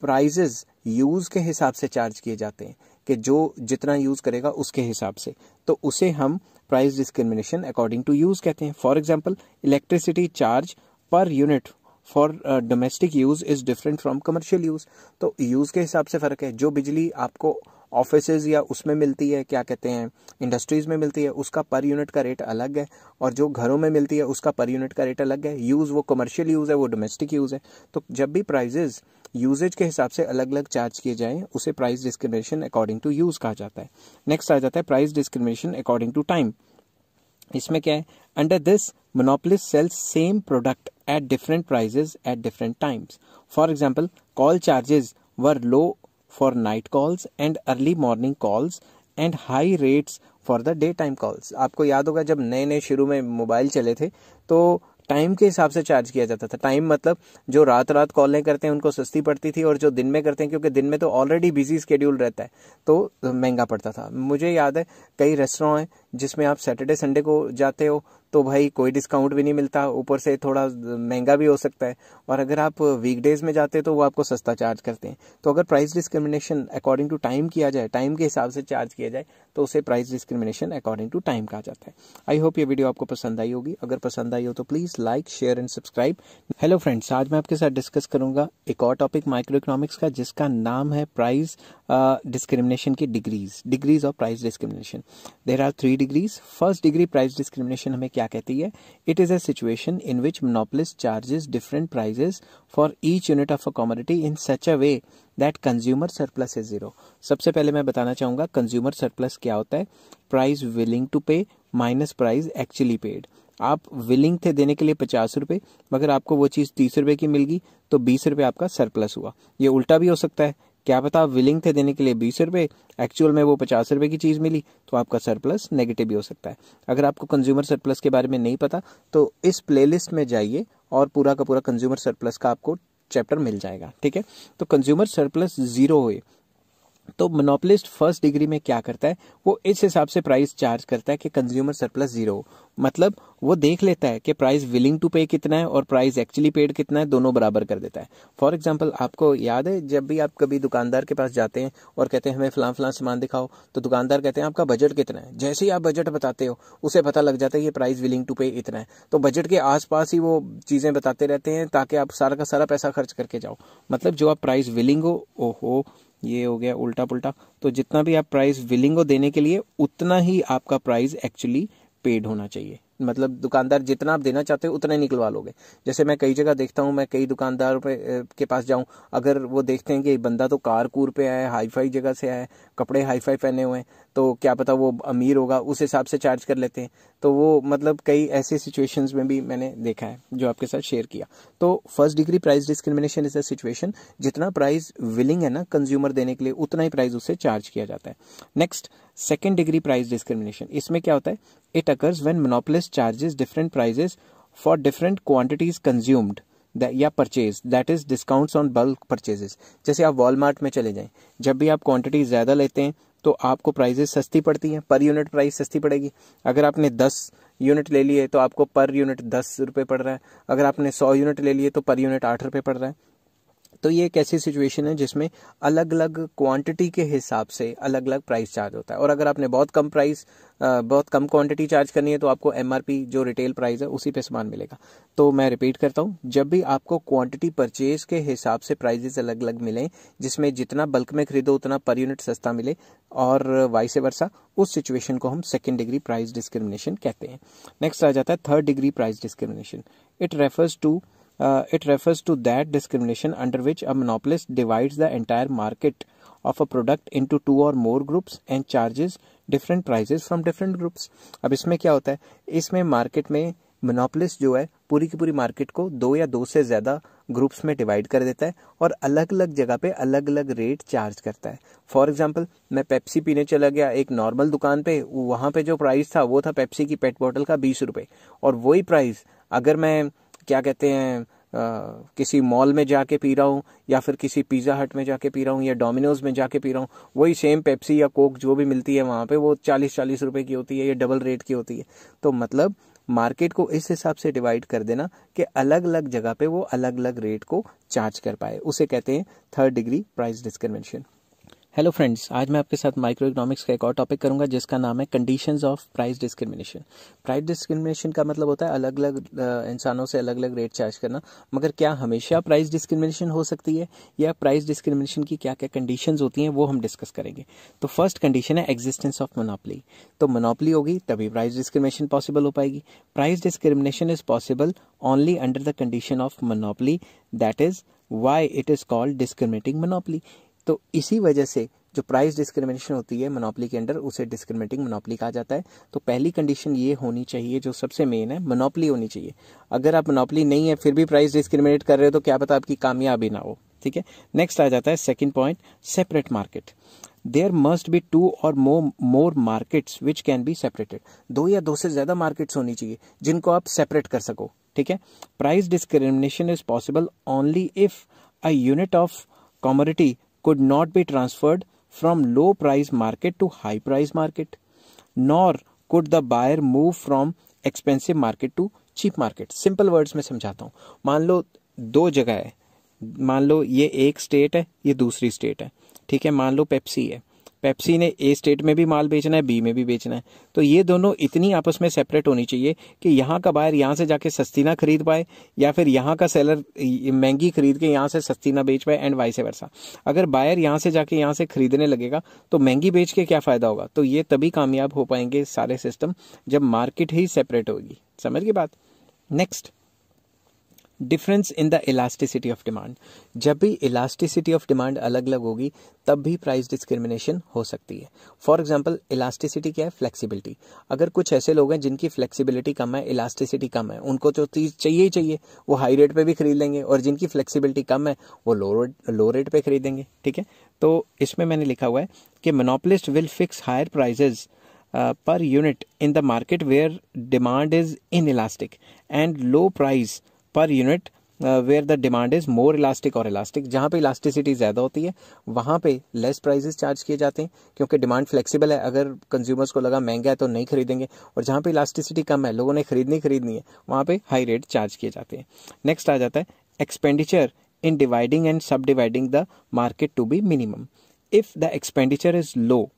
प्राइजेज यूज़ के हिसाब से चार्ज किए जाते हैं कि जो जितना यूज़ करेगा उसके हिसाब से तो उसे हम price discrimination according to use कहते हैं for example electricity charge per unit for domestic use is different from commercial use तो यूज के हिसाब से फर्क है जो बिजली आपको ऑफिस या उसमें मिलती है क्या कहते हैं इंडस्ट्रीज में मिलती है उसका पर यूनिट का रेट अलग है और जो घरों में मिलती है उसका पर यूनिट का रेट अलग है यूज़ वो कमर्शियल यूज़ है वो डोमेस्टिक यूज़ है तो जब भी प्राइजेज़ यूजेज के हिसाब से अलग अलग चार्ज किए जाएं उसे price discrimination according to use कहा जाता है नेक्स्ट आ जाता है price discrimination according to time इसमें क्या है under this monopolist sells same product at different prices at different times for example call charges were low for night calls and early morning calls and high rates for the day time calls आपको याद होगा जब नए नए शुरू में mobile चले थे तो टाइम के हिसाब से चार्ज किया जाता था टाइम मतलब जो रात रात कॉलें करते हैं उनको सस्ती पड़ती थी और जो दिन में करते हैं क्योंकि दिन में तो ऑलरेडी बिजी स्केड्यूल रहता है तो महंगा पड़ता था मुझे याद है कई रेस्टोरेंट हैं जिसमें आप सैटरडे संडे को जाते हो तो भाई कोई डिस्काउंट भी नहीं मिलता ऊपर से थोड़ा महंगा भी हो सकता है और अगर आप वीकडेज में जाते हैं तो वो आपको सस्ता चार्ज करते हैं तो अगर price discrimination according to time किया जाए टाइम के हिसाब से चार्ज किया जाए तो उसे price discrimination according to time कहा जाता है आई होप ये वीडियो आपको पसंद आई होगी अगर पसंद आई हो तो please like share and subscribe hello friends आज मैं आपके साथ डिस्कस करूंगा एक और टॉपिक माइक्रो इकोनॉमिक्स का जिसका नाम है प्राइस डिस्क्रिमिनेशन uh, की degrees degrees of price discrimination there are three degrees first degree price discrimination हमें क्या कहती है it is a situation in which monopolist charges different prices for each unit of a commodity in such a way that consumer surplus is zero सबसे पहले मैं बताना चाहूंगा consumer surplus क्या होता है price willing to pay minus price actually paid आप willing थे देने के लिए पचास रुपये मगर आपको वो चीज़ तीस रुपये की मिल गई तो बीस रुपये आपका सरप्लस हुआ ये उल्टा भी हो सकता है क्या पता आप विलिंग थे देने के लिए बीस रुपए एक्चुअल में वो पचास रुपए की चीज़ मिली तो आपका सरप्लस नेगेटिव भी हो सकता है अगर आपको कंज्यूमर सरप्लस के बारे में नहीं पता तो इस प्लेलिस्ट में जाइए और पूरा का पूरा कंज्यूमर सरप्लस का आपको चैप्टर मिल जाएगा ठीक है तो कंज्यूमर सरप्लस जीरो हुए तो मोनोपलिस्ट फर्स्ट डिग्री में क्या करता है वो इस हिसाब से प्राइस चार्ज करता है कि कंज्यूमर सरप्लस जीरो मतलब वो देख लेता है कि प्राइस विलिंग टू पे कितना है और प्राइस एक्चुअली पेड कितना है दोनों बराबर कर देता है फॉर एग्जाम्पल आपको याद है जब भी आप कभी दुकानदार के पास जाते हैं और कहते हैं हमें फलां फलां सामान दिखाओ तो दुकानदार कहते हैं आपका बजट कितना है जैसे ही आप बजट बताते हो उसे पता लग जाता है ये प्राइस विलिंग टू पे इतना है तो बजट के आसपास ही वो चीज़ें बताते रहते हैं ताकि आप सारा का सारा पैसा खर्च करके जाओ मतलब जो आप प्राइस विलिंग हो ओहो ये हो गया उल्टा पुल्टा तो जितना भी आप प्राइस विलिंग को देने के लिए उतना ही आपका प्राइस एक्चुअली पेड होना चाहिए मतलब दुकानदार जितना आप देना चाहते हो उतना निकलवा लोगे जैसे मैं कई जगह देखता हूँ मैं कई दुकानदार के पास जाऊँ अगर वो देखते हैं कि बंदा तो कार कूर पे आया है हाई फाई जगह से आया है कपड़े हाई फाई पहने हुए हैं तो क्या पता वो अमीर होगा उस हिसाब से चार्ज कर लेते हैं तो वो मतलब कई ऐसे सिचुएशन में भी मैंने देखा है जो आपके साथ शेयर किया तो first degree price discrimination is a situation जितना प्राइस विलिंग है ना कंज्यूमर देने के लिए उतना ही प्राइस उससे चार्ज किया जाता है next second degree price discrimination इसमें क्या होता है it occurs when monopolist charges different prices for different quantities consumed या purchase that is discounts on bulk purchases जैसे आप वॉलमार्ट में चले जाएं जब भी आप क्वांटिटी ज़्यादा लेते हैं तो आपको प्राइजेस सस्ती पड़ती हैं पर यूनिट प्राइस सस्ती पड़ेगी अगर आपने दस यूनिट ले लिए तो आपको पर यूनिट दस रुपये पड़ रहा है अगर आपने सौ यूनिट ले लिए तो पर यूनिट आठ रुपये पड़ रहा है तो ये एक ऐसी सिचुएशन है जिसमें अलग अलग क्वांटिटी के हिसाब से अलग अलग प्राइस चार्ज होता है और अगर आपने बहुत कम प्राइस बहुत कम क्वांटिटी चार्ज करनी है तो आपको एम जो रिटेल प्राइस है उसी पे सामान मिलेगा तो मैं रिपीट करता हूँ जब भी आपको क्वांटिटी परचेज के हिसाब से प्राइजेस अलग अलग मिलें जिसमें जितना बल्क में खरीदो उतना पर यूनिट सस्ता मिले और वाइस वर्षा उस सिचुएशन को हम सेकेंड डिग्री प्राइस डिस्क्रिमिनेशन कहते हैं नेक्स्ट आ जाता है third degree price discrimination it refers to uh, it refers to that discrimination under which a monopolist divides the entire market of a product into two or more groups and charges different prices from different groups अब इसमें क्या होता है इसमें market में मोनोपलिस्ट जो है पूरी की पूरी मार्केट को दो या दो से ज़्यादा ग्रुप्स में डिवाइड कर देता है और अलग अलग जगह पे अलग अलग रेट चार्ज करता है फॉर एग्जाम्पल मैं पेप्सी पीने चला गया एक नॉर्मल दुकान पे वहाँ पे जो प्राइस था वो था पेप्सी की पेट बॉटल का बीस रुपये और वही प्राइस अगर मैं क्या कहते हैं किसी मॉल में जाके पी रहा हूँ या फिर किसी पिज़्ज़ा हट में जाके पी रहा हूँ या डोमिनोज में जाके पी रहा हूँ वही सेम पेप्सी या कोक जो भी मिलती है वहाँ पे वो चालीस चालीस रुपए की होती है या डबल रेट की होती है तो मतलब मार्केट को इस हिसाब से डिवाइड कर देना कि अलग अलग जगह पे वो अलग अलग रेट को चार्ज कर पाए उसे कहते हैं third degree price discrimination hello friends आज मैं आपके साथ माइक्रो इकोनॉमिक्स का एक और टॉपिक करूंगा जिसका नाम है conditions of price discrimination price discrimination का मतलब होता है अलग अलग इंसानों से अलग अलग रेट चार्ज करना मगर क्या हमेशा प्राइस डिस्क्रिमिनेशन हो सकती है या प्राइस डिस्क्रिमिनेशन की क्या क्या कंडीशन होती हैं वो हम डिस्कस करेंगे तो फर्स्ट कंडीशन है एग्जिस्टेंस ऑफ मोनोपली तो मोनोपली होगी तभी प्राइस डिस्क्रिमिनेशन पॉसिबल हो पाएगी price discrimination is possible only under the condition of monopoly that is why it is called discriminating monopoly तो इसी वजह से जो प्राइस डिस्क्रिमिनेशन होती है मनोपली के अंडर उसे डिस्क्रिमिनेटिंग मोनोपली कहा जाता है तो पहली कंडीशन ये होनी चाहिए जो सबसे मेन है मोनोपली होनी चाहिए अगर आप मनोपली नहीं है फिर भी प्राइस डिस्क्रिमिनेट कर रहे हो तो क्या पता आपकी कामयाबी ना हो ठीक है नेक्स्ट आ जाता है second point separate market there must be two और more markets which can be separated दो या दो से ज्यादा मार्केट्स होनी चाहिए जिनको आप सेपरेट कर सको ठीक है price discrimination is possible only if a unit of commodity could not be transferred from low price market to high price market, nor could the buyer move from expensive market to cheap market. simple words में समझाता हूँ मान लो दो जगह है मान लो ये एक स्टेट है ये दूसरी स्टेट है ठीक है मान लो पेप्सी है पेप्सी ने ए स्टेट में भी माल बेचना है बी में भी बेचना है तो ये दोनों इतनी आपस में सेपरेट होनी चाहिए कि यहाँ का बायर यहाँ से जाके सस्ती ना खरीद पाए या फिर यहाँ का सेलर महंगी खरीद के यहाँ से सस्ती ना बेच पाए एंड वाइस वर्षा अगर बायर यहाँ से जाके यहाँ से खरीदने लगेगा तो महंगी बेच के क्या फ़ायदा होगा तो ये तभी कामयाब हो पाएंगे सारे सिस्टम जब मार्केट ही सेपरेट होगी समझ गई बात next difference in the elasticity of demand जब भी इलास्टिसिटी ऑफ डिमांड अलग अलग होगी तब भी प्राइस डिस्क्रिमिनेशन हो सकती है फॉर एग्जाम्पल इलास्टिसिटी क्या है फ्लेक्सिबिलिटी अगर कुछ ऐसे लोग हैं जिनकी फ्लेक्सिबिलिटी कम है इलास्टिसिटी कम है उनको जो तो चीज़ चाहिए ही चाहिए वो हाई रेट पर भी खरीद लेंगे और जिनकी फ्लेक्सिबिलिटी कम है वो लो लो रेट पर खरीदेंगे ठीक है तो इसमें मैंने लिखा हुआ है कि monopolist will fix higher prices per unit in the market where demand is inelastic and low price per unit where the demand is more elastic और इलास्टिक जहाँ पे इलास्टिसिटी ज़्यादा होती है वहाँ पे लेस प्राइजेस चार्ज किए जाते हैं क्योंकि डिमांड फ्लेक्सिबल है अगर कंज्यूमर्स को लगा महंगा है तो नहीं खरीदेंगे और जहाँ पे इलास्टिसिटी कम है लोगों ने खरीदनी खरीदनी है वहाँ पे हाई रेट चार्ज किए जाते हैं नेक्स्ट आ जाता है expenditure in dividing and subdividing the market to be minimum if the expenditure is low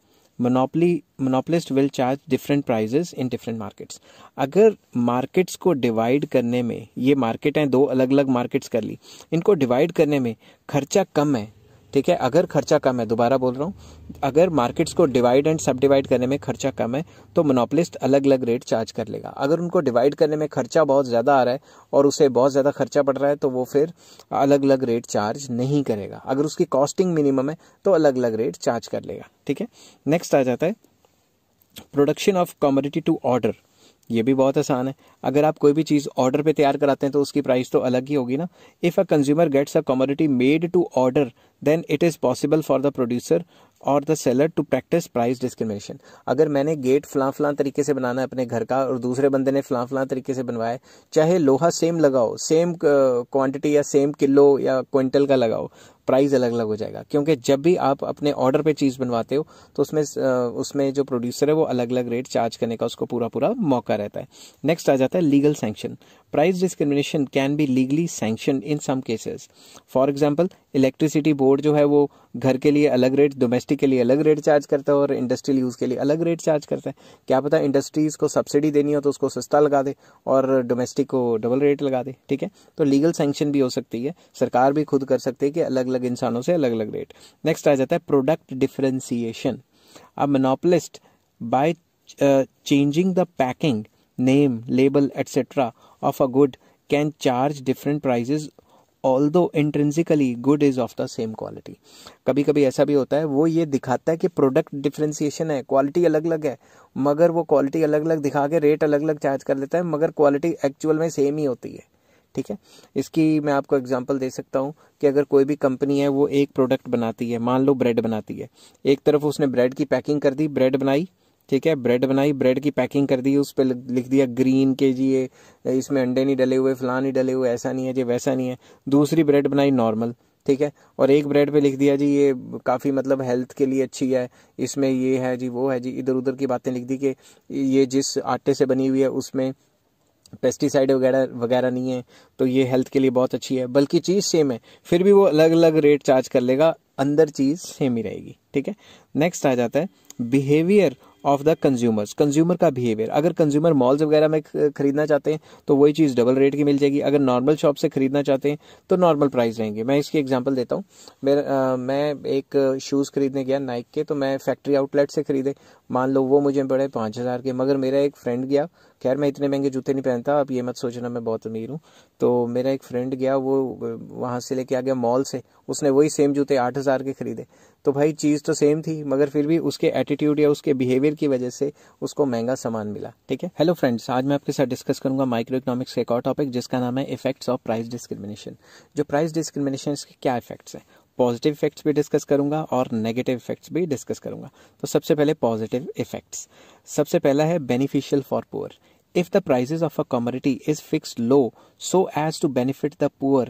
monopoly monopolist will charge different prices in different markets अगर मार्केट्स को डिवाइड करने में ये मार्केट मार्केटें दो अलग अलग मार्केट्स कर ली इनको डिवाइड करने में खर्चा कम है ठीक है अगर खर्चा कम है दोबारा बोल रहा हूँ अगर मार्केट्स को डिवाइड एंड सब डिवाइड करने में खर्चा कम है तो मोनोपलिस्ट अलग अलग रेट चार्ज कर लेगा अगर उनको डिवाइड करने में खर्चा बहुत ज़्यादा आ रहा है और उसे बहुत ज़्यादा खर्चा पड़ रहा है तो वो फिर अलग अलग रेट चार्ज नहीं करेगा अगर उसकी कॉस्टिंग मिनिमम है तो अलग अलग रेट चार्ज कर लेगा ठीक है नेक्स्ट आ जाता है production of commodity to order ये भी बहुत आसान है अगर आप कोई भी चीज़ ऑर्डर पे तैयार कराते हैं तो उसकी प्राइस तो अलग ही होगी ना if a consumer gets a commodity made to order then it is possible for the producer और the seller to practice price discrimination अगर मैंने गेट फलां फलां तरीके से बनाना है अपने घर का और दूसरे बंदे ने फलां फलां तरीके से बनवाया चाहे लोहा सेम लगाओ सेम क्वांटिटी या सेम किलो या क्विंटल का लगाओ प्राइस अलग अलग हो जाएगा क्योंकि जब भी आप अपने ऑर्डर पे चीज़ बनवाते हो तो उसमें उसमें जो प्रोड्यूसर है वो अलग अलग रेट चार्ज करने का उसको पूरा पूरा मौका रहता है नेक्स्ट आ जाता है legal sanction price discrimination can be legally sanction in some cases for example electricity board जो है वो घर के लिए अलग रेट डोमेस्टिक के लिए अलग रेट चार्ज करता है और इंडस्ट्रियल यूज़ के लिए अलग रेट चार्ज करता है क्या पता इंडस्ट्रीज़ को सब्सिडी देनी हो तो उसको सस्ता लगा दे और डोमेस्टिक को डबल रेट लगा दे ठीक है तो लीगल सैंक्शन भी हो सकती है सरकार भी खुद कर सकती है कि अलग अलग इंसानों से अलग अलग रेट नेक्स्ट आ जाता है प्रोडक्ट डिफ्रेंसिएशन अब monopolist by changing the packing name label etcetera of a good can charge different prices although intrinsically good is of the same quality कभी कभी ऐसा भी होता है वो ये दिखाता है कि प्रोडक्ट डिफ्रेंसिएशन है क्वालिटी अलग अलग है मगर वो क्वालिटी अलग अलग दिखा के रेट अलग अलग चार्ज कर लेता है मगर क्वालिटी एक्चुअल में सेम ही होती है ठीक है इसकी मैं आपको एग्जांपल दे सकता हूँ कि अगर कोई भी कंपनी है वो एक प्रोडक्ट बनाती है मान लो ब्रेड बनाती है एक तरफ उसने ब्रेड की पैकिंग कर दी ब्रेड बनाई ठीक है ब्रेड बनाई ब्रेड की पैकिंग कर दी उस पर लिख दिया ग्रीन के जी ये इसमें अंडे नहीं डले हुए फलान नहीं डले हुए ऐसा नहीं है जी वैसा नहीं है दूसरी ब्रेड बनाई नॉर्मल ठीक है और एक ब्रेड पे लिख दिया जी ये काफ़ी मतलब हेल्थ के लिए अच्छी है इसमें ये है जी वो है जी इधर उधर की बातें लिख दी कि ये जिस आटे से बनी हुई है उसमें पेस्टिसाइड वगैरह वगैरह नहीं है तो ये हेल्थ के लिए बहुत अच्छी है बल्कि चीज़ सेम है फिर भी वो अलग अलग रेट चार्ज कर लेगा अंदर चीज़ सेम ही रहेगी ठीक है नेक्स्ट आ जाता है behaviour of the consumers consumer का बिहेवियर अगर कंज्यूमर मॉल्स वगैरह में खरीदना चाहते हैं तो वही चीज़ डबल रेट की मिल जाएगी अगर नॉर्मल शॉप से खरीदना चाहते हैं तो नॉर्मल प्राइस रहेंगे मैं इसकी एग्जाम्पल देता हूँ मेरा मैं एक शूज़ खरीदने गया नाइक के तो मैं फैक्ट्री आउटलेट से खरीदे मान लो वो मुझे पड़े पाँच हज़ार के मगर मेरा एक फ्रेंड गया खैर मैं इतने महंगे जूते नहीं पहनता अब ये मत सोचना मैं बहुत अमीर हूँ तो मेरा एक फ्रेंड गया वो वहाँ से लेके आ गया मॉल से उसने वही सेम जूते आठ हज़ार के खरीदे तो भाई चीज़ तो सेम थी मगर फिर भी उसके एटीट्यूड या उसके बिहेवियर की वजह से उसको महंगा सामान मिला ठीक है हेलो फ्रेंड्स आज मैं आपके साथ डिस्कस करूंगा माइक्रो इकोनॉमिक्स का एक और टॉपिक जिसका नाम है इफेक्ट्स ऑफ प्राइस डिस्क्रिमिनेशन जो प्राइस डिस्क्रिमिनेशन के क्या इफेक्ट्स हैं पॉजिटिव इफेक्ट्स भी डिस्कस करूंगा और नेगेटिव इफेक्ट्स भी डिस्कस करूंगा तो सबसे पहले पॉजिटिव इफेक्ट्स सबसे पहला है beneficial for poor If the prices of a commodity is fixed low so as to benefit the poor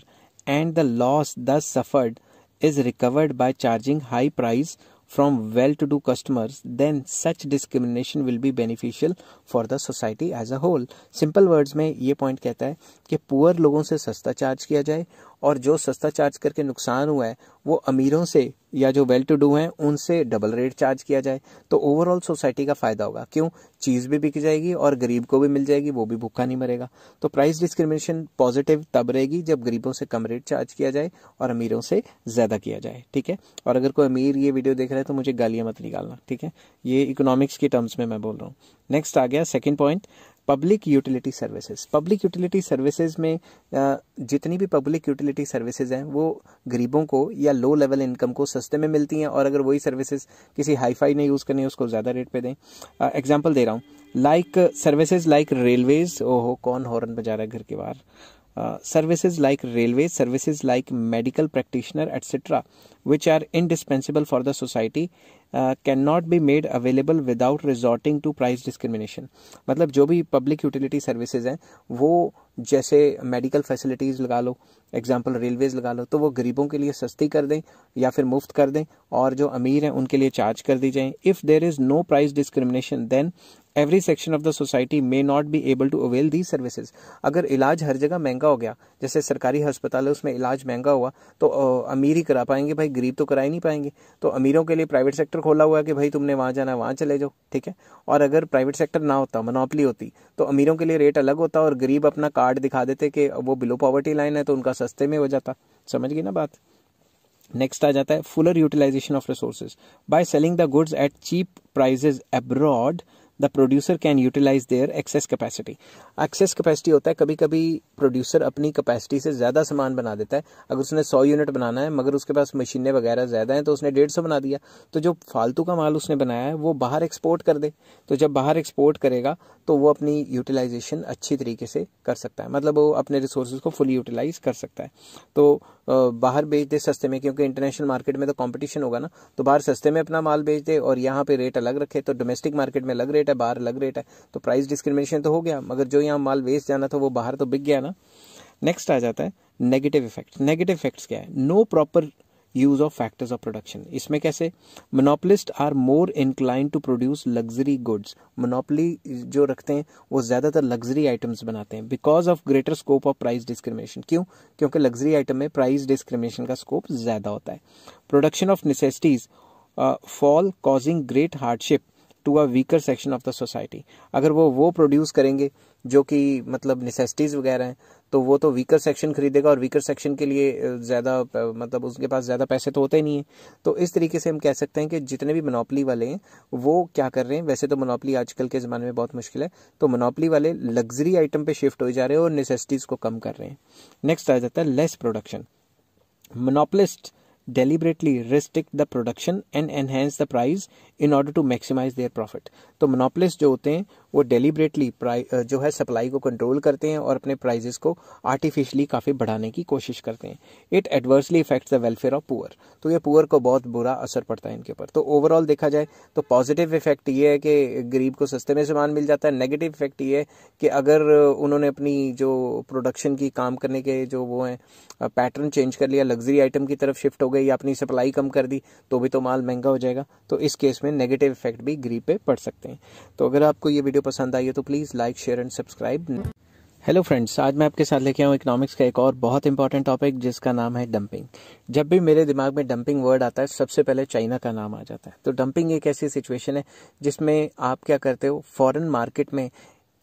and the loss thus suffered is recovered by charging high price from well-to-do customers, then such discrimination will be beneficial for the society as a whole. Simple words में ये point कहता है कि poor लोगों से सस्ता charge किया जाए और जो सस्ता चार्ज करके नुकसान हुआ है वो अमीरों से या जो वेल टू डू हैं उनसे डबल रेट चार्ज किया जाए तो ओवरऑल सोसाइटी का फायदा होगा क्यों चीज़ भी बिक जाएगी और गरीब को भी मिल जाएगी वो भी भूखा नहीं मरेगा तो प्राइस डिस्क्रिमिनेशन पॉजिटिव तब रहेगी जब गरीबों से कम रेट चार्ज किया जाए और अमीरों से ज़्यादा किया जाए ठीक है और अगर कोई अमीर ये वीडियो देख रहा है तो मुझे गालियाँ मत निकालना ठीक है ये इकोनॉमिक्स के टर्म्स में मैं बोल रहा हूँ नेक्स्ट आ गया second point public utility services public utility services में जितनी भी पब्लिक यूटिलिटी सर्विसेज हैं वो गरीबों को या लो लेवल इनकम को सस्ते में मिलती हैं और अगर वही सर्विसेज किसी हाईफाई ने यूज़ करनी है उसको ज़्यादा रेट पे दें एग्जाम्पल दे रहा हूँ लाइक सर्विसेज लाइक रेलवेज ओहो कौन हॉर्न बजा रहा है घर के बाहर services like railway services like medical practitioner etcetera which are indispensable for the society can not be made available without resorting to price discrimination मतलब जो भी पब्लिक यूटिलिटी सर्विसेज हैं वो जैसे मेडिकल फैसिलिटीज लगा लो एग्जाम्पल रेलवेज लगा लो तो वो गरीबों के लिए सस्ती कर दें या फिर मुफ्त कर दें और जो अमीर हैं उनके लिए चार्ज कर दी जाए if there is no price discrimination then every section of the society may not be able to avail these services अगर इलाज हर जगह महंगा हो गया जैसे सरकारी अस्पताल है उसमें इलाज महंगा हुआ तो अमीर ही करा पाएंगे भाई गरीब तो करा ही नहीं पाएंगे तो अमीरों के लिए प्राइवेट सेक्टर खोला हुआ है कि भाई तुमने वहाँ जाना है वहाँ चले जाओ ठीक है और अगर प्राइवेट सेक्टर ना होता मनोपली होती तो अमीरों के लिए रेट अलग होता और गरीब अपना कार्ड दिखा देते कि वो बिलो पॉवर्टी लाइन है तो उनका सस्ते में हो जाता समझ गई ना बात नेक्स्ट आ जाता है fuller utilization of resources by selling the goods at cheap prices abroad the producer can utilize their excess capacity excess capacity होता है कभी कभी प्रोड्यूसर अपनी कैपेसिटी से ज़्यादा सामान बना देता है अगर उसने सौ यूनिट बनाना है मगर उसके पास मशीनें वगैरह ज़्यादा हैं तो उसने डेढ़ सौ बना दिया तो जो फालतू का माल उसने बनाया है वो बाहर एक्सपोर्ट कर दे तो जब बाहर एक्सपोर्ट करेगा तो वो अपनी यूटिलाइजेशन अच्छी तरीके से कर सकता है मतलब वो अपने रिसोर्स को फुली यूटिलाइज कर सकता है तो बाहर बेच दे सस्ते में क्योंकि इंटरनेशनल मार्केट में तो कॉम्पिटिशन होगा ना तो बाहर सस्ते में अपना माल बेच दे और यहाँ पे रेट अलग रखे तो डोमेस्टिक मार्केट में अलग रेट रेट है बाहर अलग रेट है तो प्राइस डिस्क्रिमिनेशन तो हो गया मगर जो यहाँ माल वेस्ट जाना था वो बाहर तो बिक गया ना नेक्स्ट आ जाता है नेगेटिव इफेक्ट नेगेटिव इफेक्ट्स क्या है no proper use of factors of production इसमें कैसे monopolist are more incline to produce luxury goods monopoly जो रखते हैं वो ज़्यादातर लग्जरी आइटम्स बनाते हैं because of greater scope of price discrimination क्यों क्योंकि लग्जरी आइटम में प्राइस डिस्क्रिमिनेशन का स्कोप ज़्यादा होता है production of necessities fall causing great hardship to a weaker section of the society अगर वो वो प्रोड्यूस करेंगे जो कि मतलब नेसेसिटीज़ वगैरह हैं तो वो तो वीकर सेक्शन खरीदेगा और वीकर सेक्शन के लिए ज़्यादा मतलब उसके पास ज़्यादा पैसे तो होते नहीं हैं तो इस तरीके से हम कह सकते हैं कि जितने भी मनोपली वाले हैं वो क्या कर रहे हैं वैसे तो मोनोपली आजकल के ज़माने में बहुत मुश्किल है तो मोनोपली वाले लग्जरी आइटम पर शिफ्ट हो जा रहे हैं और नेसेसिटीज़ को कम कर रहे हैं नेक्स्ट आ जाता है less production monopolist deliberately restrict the production and enhance the price in order to maximize their profit तो मोनोपलिस्ट जो होते हैं वो deliberately जो है सप्लाई को कंट्रोल करते हैं और अपने प्राइजेस को आर्टिफिशली काफ़ी बढ़ाने की कोशिश करते हैं it adversely affects the welfare of poor तो ये पुअर को बहुत बुरा असर पड़ता है इनके ऊपर तो ओवरऑल देखा जाए तो पॉजिटिव इफेक्ट ये है कि गरीब को सस्ते में सामान मिल जाता है नेगेटिव इफेक्ट ये है कि अगर उन्होंने अपनी जो प्रोडक्शन की काम करने के जो वो हैं पैटर्न चेंज कर लिया लग्जरी आइटम की तरफ शिफ्ट हो गई अपनी सप्लाई कम कर दी तो भी तो माल महंगा हो जाएगा तो इस केस में नेगेटिव इफेक्ट भी ग्री पे पड़ सकते हैं तो अगर आपको ये वीडियो पसंद आई है तो please like share and subscribe hello friends आज मैं आपके साथ लेके आऊँ इकोनॉमिक्स का एक और बहुत इंपॉर्टेंट टॉपिक जिसका नाम है डंपिंग जब भी मेरे दिमाग में डंपिंग वर्ड आता है सबसे पहले चाइना का नाम आ जाता है तो डंपिंग एक ऐसी सिचुएशन है जिसमें आप क्या करते हो फॉरेन मार्केट में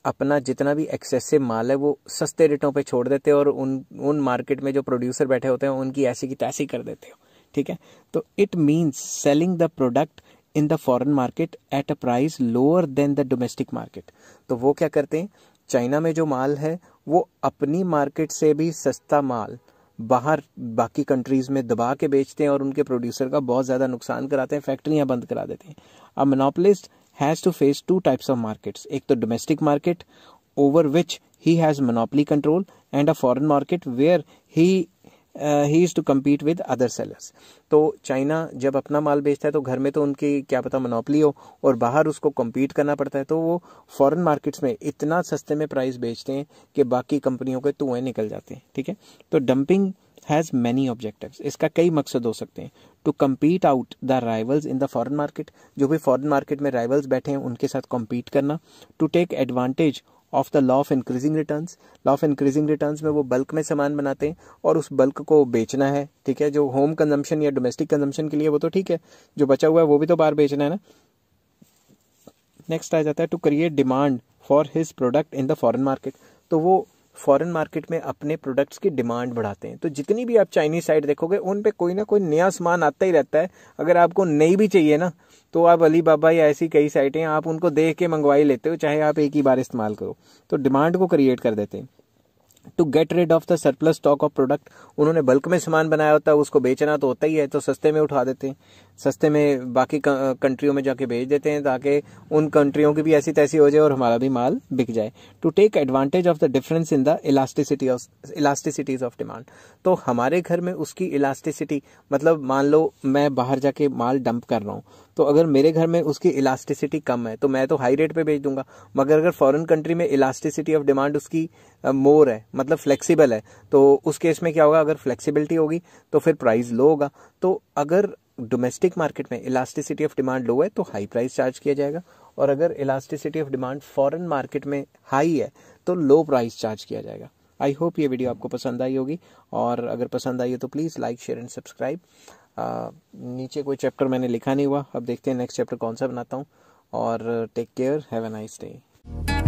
अपना जितना भी एक्सेसिव माल है वो सस्ते रेटों पे छोड़ देते हो और उन उन मार्केट में जो प्रोड्यूसर बैठे होते हैं उनकी ऐसी की तैसी कर देते हो ठीक है तो it means selling the product in the foreign market at a price lower than the domestic market तो वो क्या करते हैं चाइना में जो माल है वो अपनी मार्केट से भी सस्ता माल बाहर बाकी कंट्रीज़ में दबा के बेचते हैं और उनके प्रोड्यूसर का बहुत ज़्यादा नुकसान कराते हैं फैक्ट्रियाँ बंद करा देते हैं अब monopolist has to face two types of markets एक तो domestic market over which he has monopoly control and a foreign market where he he is to compete with other sellers तो चाइना जब अपना माल बेचता है तो घर में तो उनकी क्या पता मनोपली हो और बाहर उसको कम्पीट करना पड़ता है तो वो फॉरन मार्केट्स में इतना सस्ते में प्राइस बेचते हैं कि बाकी कंपनियों के तुएँ निकल जाते हैं ठीक है तो डंपिंग हैज़ मैनी ऑब्जेक्टिव इसका कई मकसद हो सकते हैं to compete out the rivals in the foreign market जो भी फॉरन मार्केट में राइवल्स बैठे हैं उनके साथ कम्पीट करना to take advantage of the law of increasing return law of increasing return में वो बल्क में सामान बनाते हैं और उस बल्क को बेचना है ठीक है जो होम कंजम्पशन या डोमेस्टिक कंजम्पशन के लिए वो तो ठीक है जो बचा हुआ है वो भी तो बाहर बेचना है ना नेक्स्ट आ जाता है to create demand for his product in the foreign market तो वो फॉरेन मार्केट में अपने प्रोडक्ट्स की डिमांड बढ़ाते हैं तो जितनी भी आप चाइनीज साइड देखोगे उन पे कोई ना कोई नया सामान आता ही रहता है अगर आपको नई भी चाहिए ना तो आप अली बाबा या ऐसी कई साइटें आप उनको देख के मंगवाई लेते हो चाहे आप एक ही बार इस्तेमाल करो तो डिमांड को क्रिएट कर देते हैं to get rid of the surplus stock of product उन्होंने बल्क में सामान बनाया होता है उसको बेचना तो होता ही है तो सस्ते में उठा देते हैं सस्ते में बाकी कंट्रियों में जाके भेज देते हैं ताकि उन कंट्रियों की भी ऐसी तैसी हो जाए और हमारा भी माल बिक जाए to take advantage of the difference in the elasticity of elasticities of demand तो हमारे घर में उसकी इलास्टिसिटी मतलब मान लो मैं बाहर जाके माल डंप कर रहा हूँ तो अगर मेरे घर में उसकी इलास्टिसिटी कम है तो मैं तो हाई रेट पे बेच दूंगा मगर अगर फॉरेन कंट्री में इलास्टिसिटी ऑफ डिमांड उसकी मोर है मतलब फ्लेक्सिबल है तो उस केस में क्या होगा अगर फ्लेक्सिबिलिटी होगी तो फिर प्राइस लो होगा तो अगर डोमेस्टिक मार्केट में इलास्टिसिटी ऑफ डिमांड लो है तो हाई प्राइस चार्ज किया जाएगा और अगर elasticity of demand foreign market में हाई है तो लो प्राइस चार्ज किया जाएगा आई होप ये वीडियो आपको पसंद आई होगी और अगर पसंद आई हो तो please like share and subscribe नीचे कोई चैप्टर मैंने लिखा नहीं हुआ अब देखते हैं नेक्स्ट चैप्टर कौन सा बनाता हूँ और take care have a nice day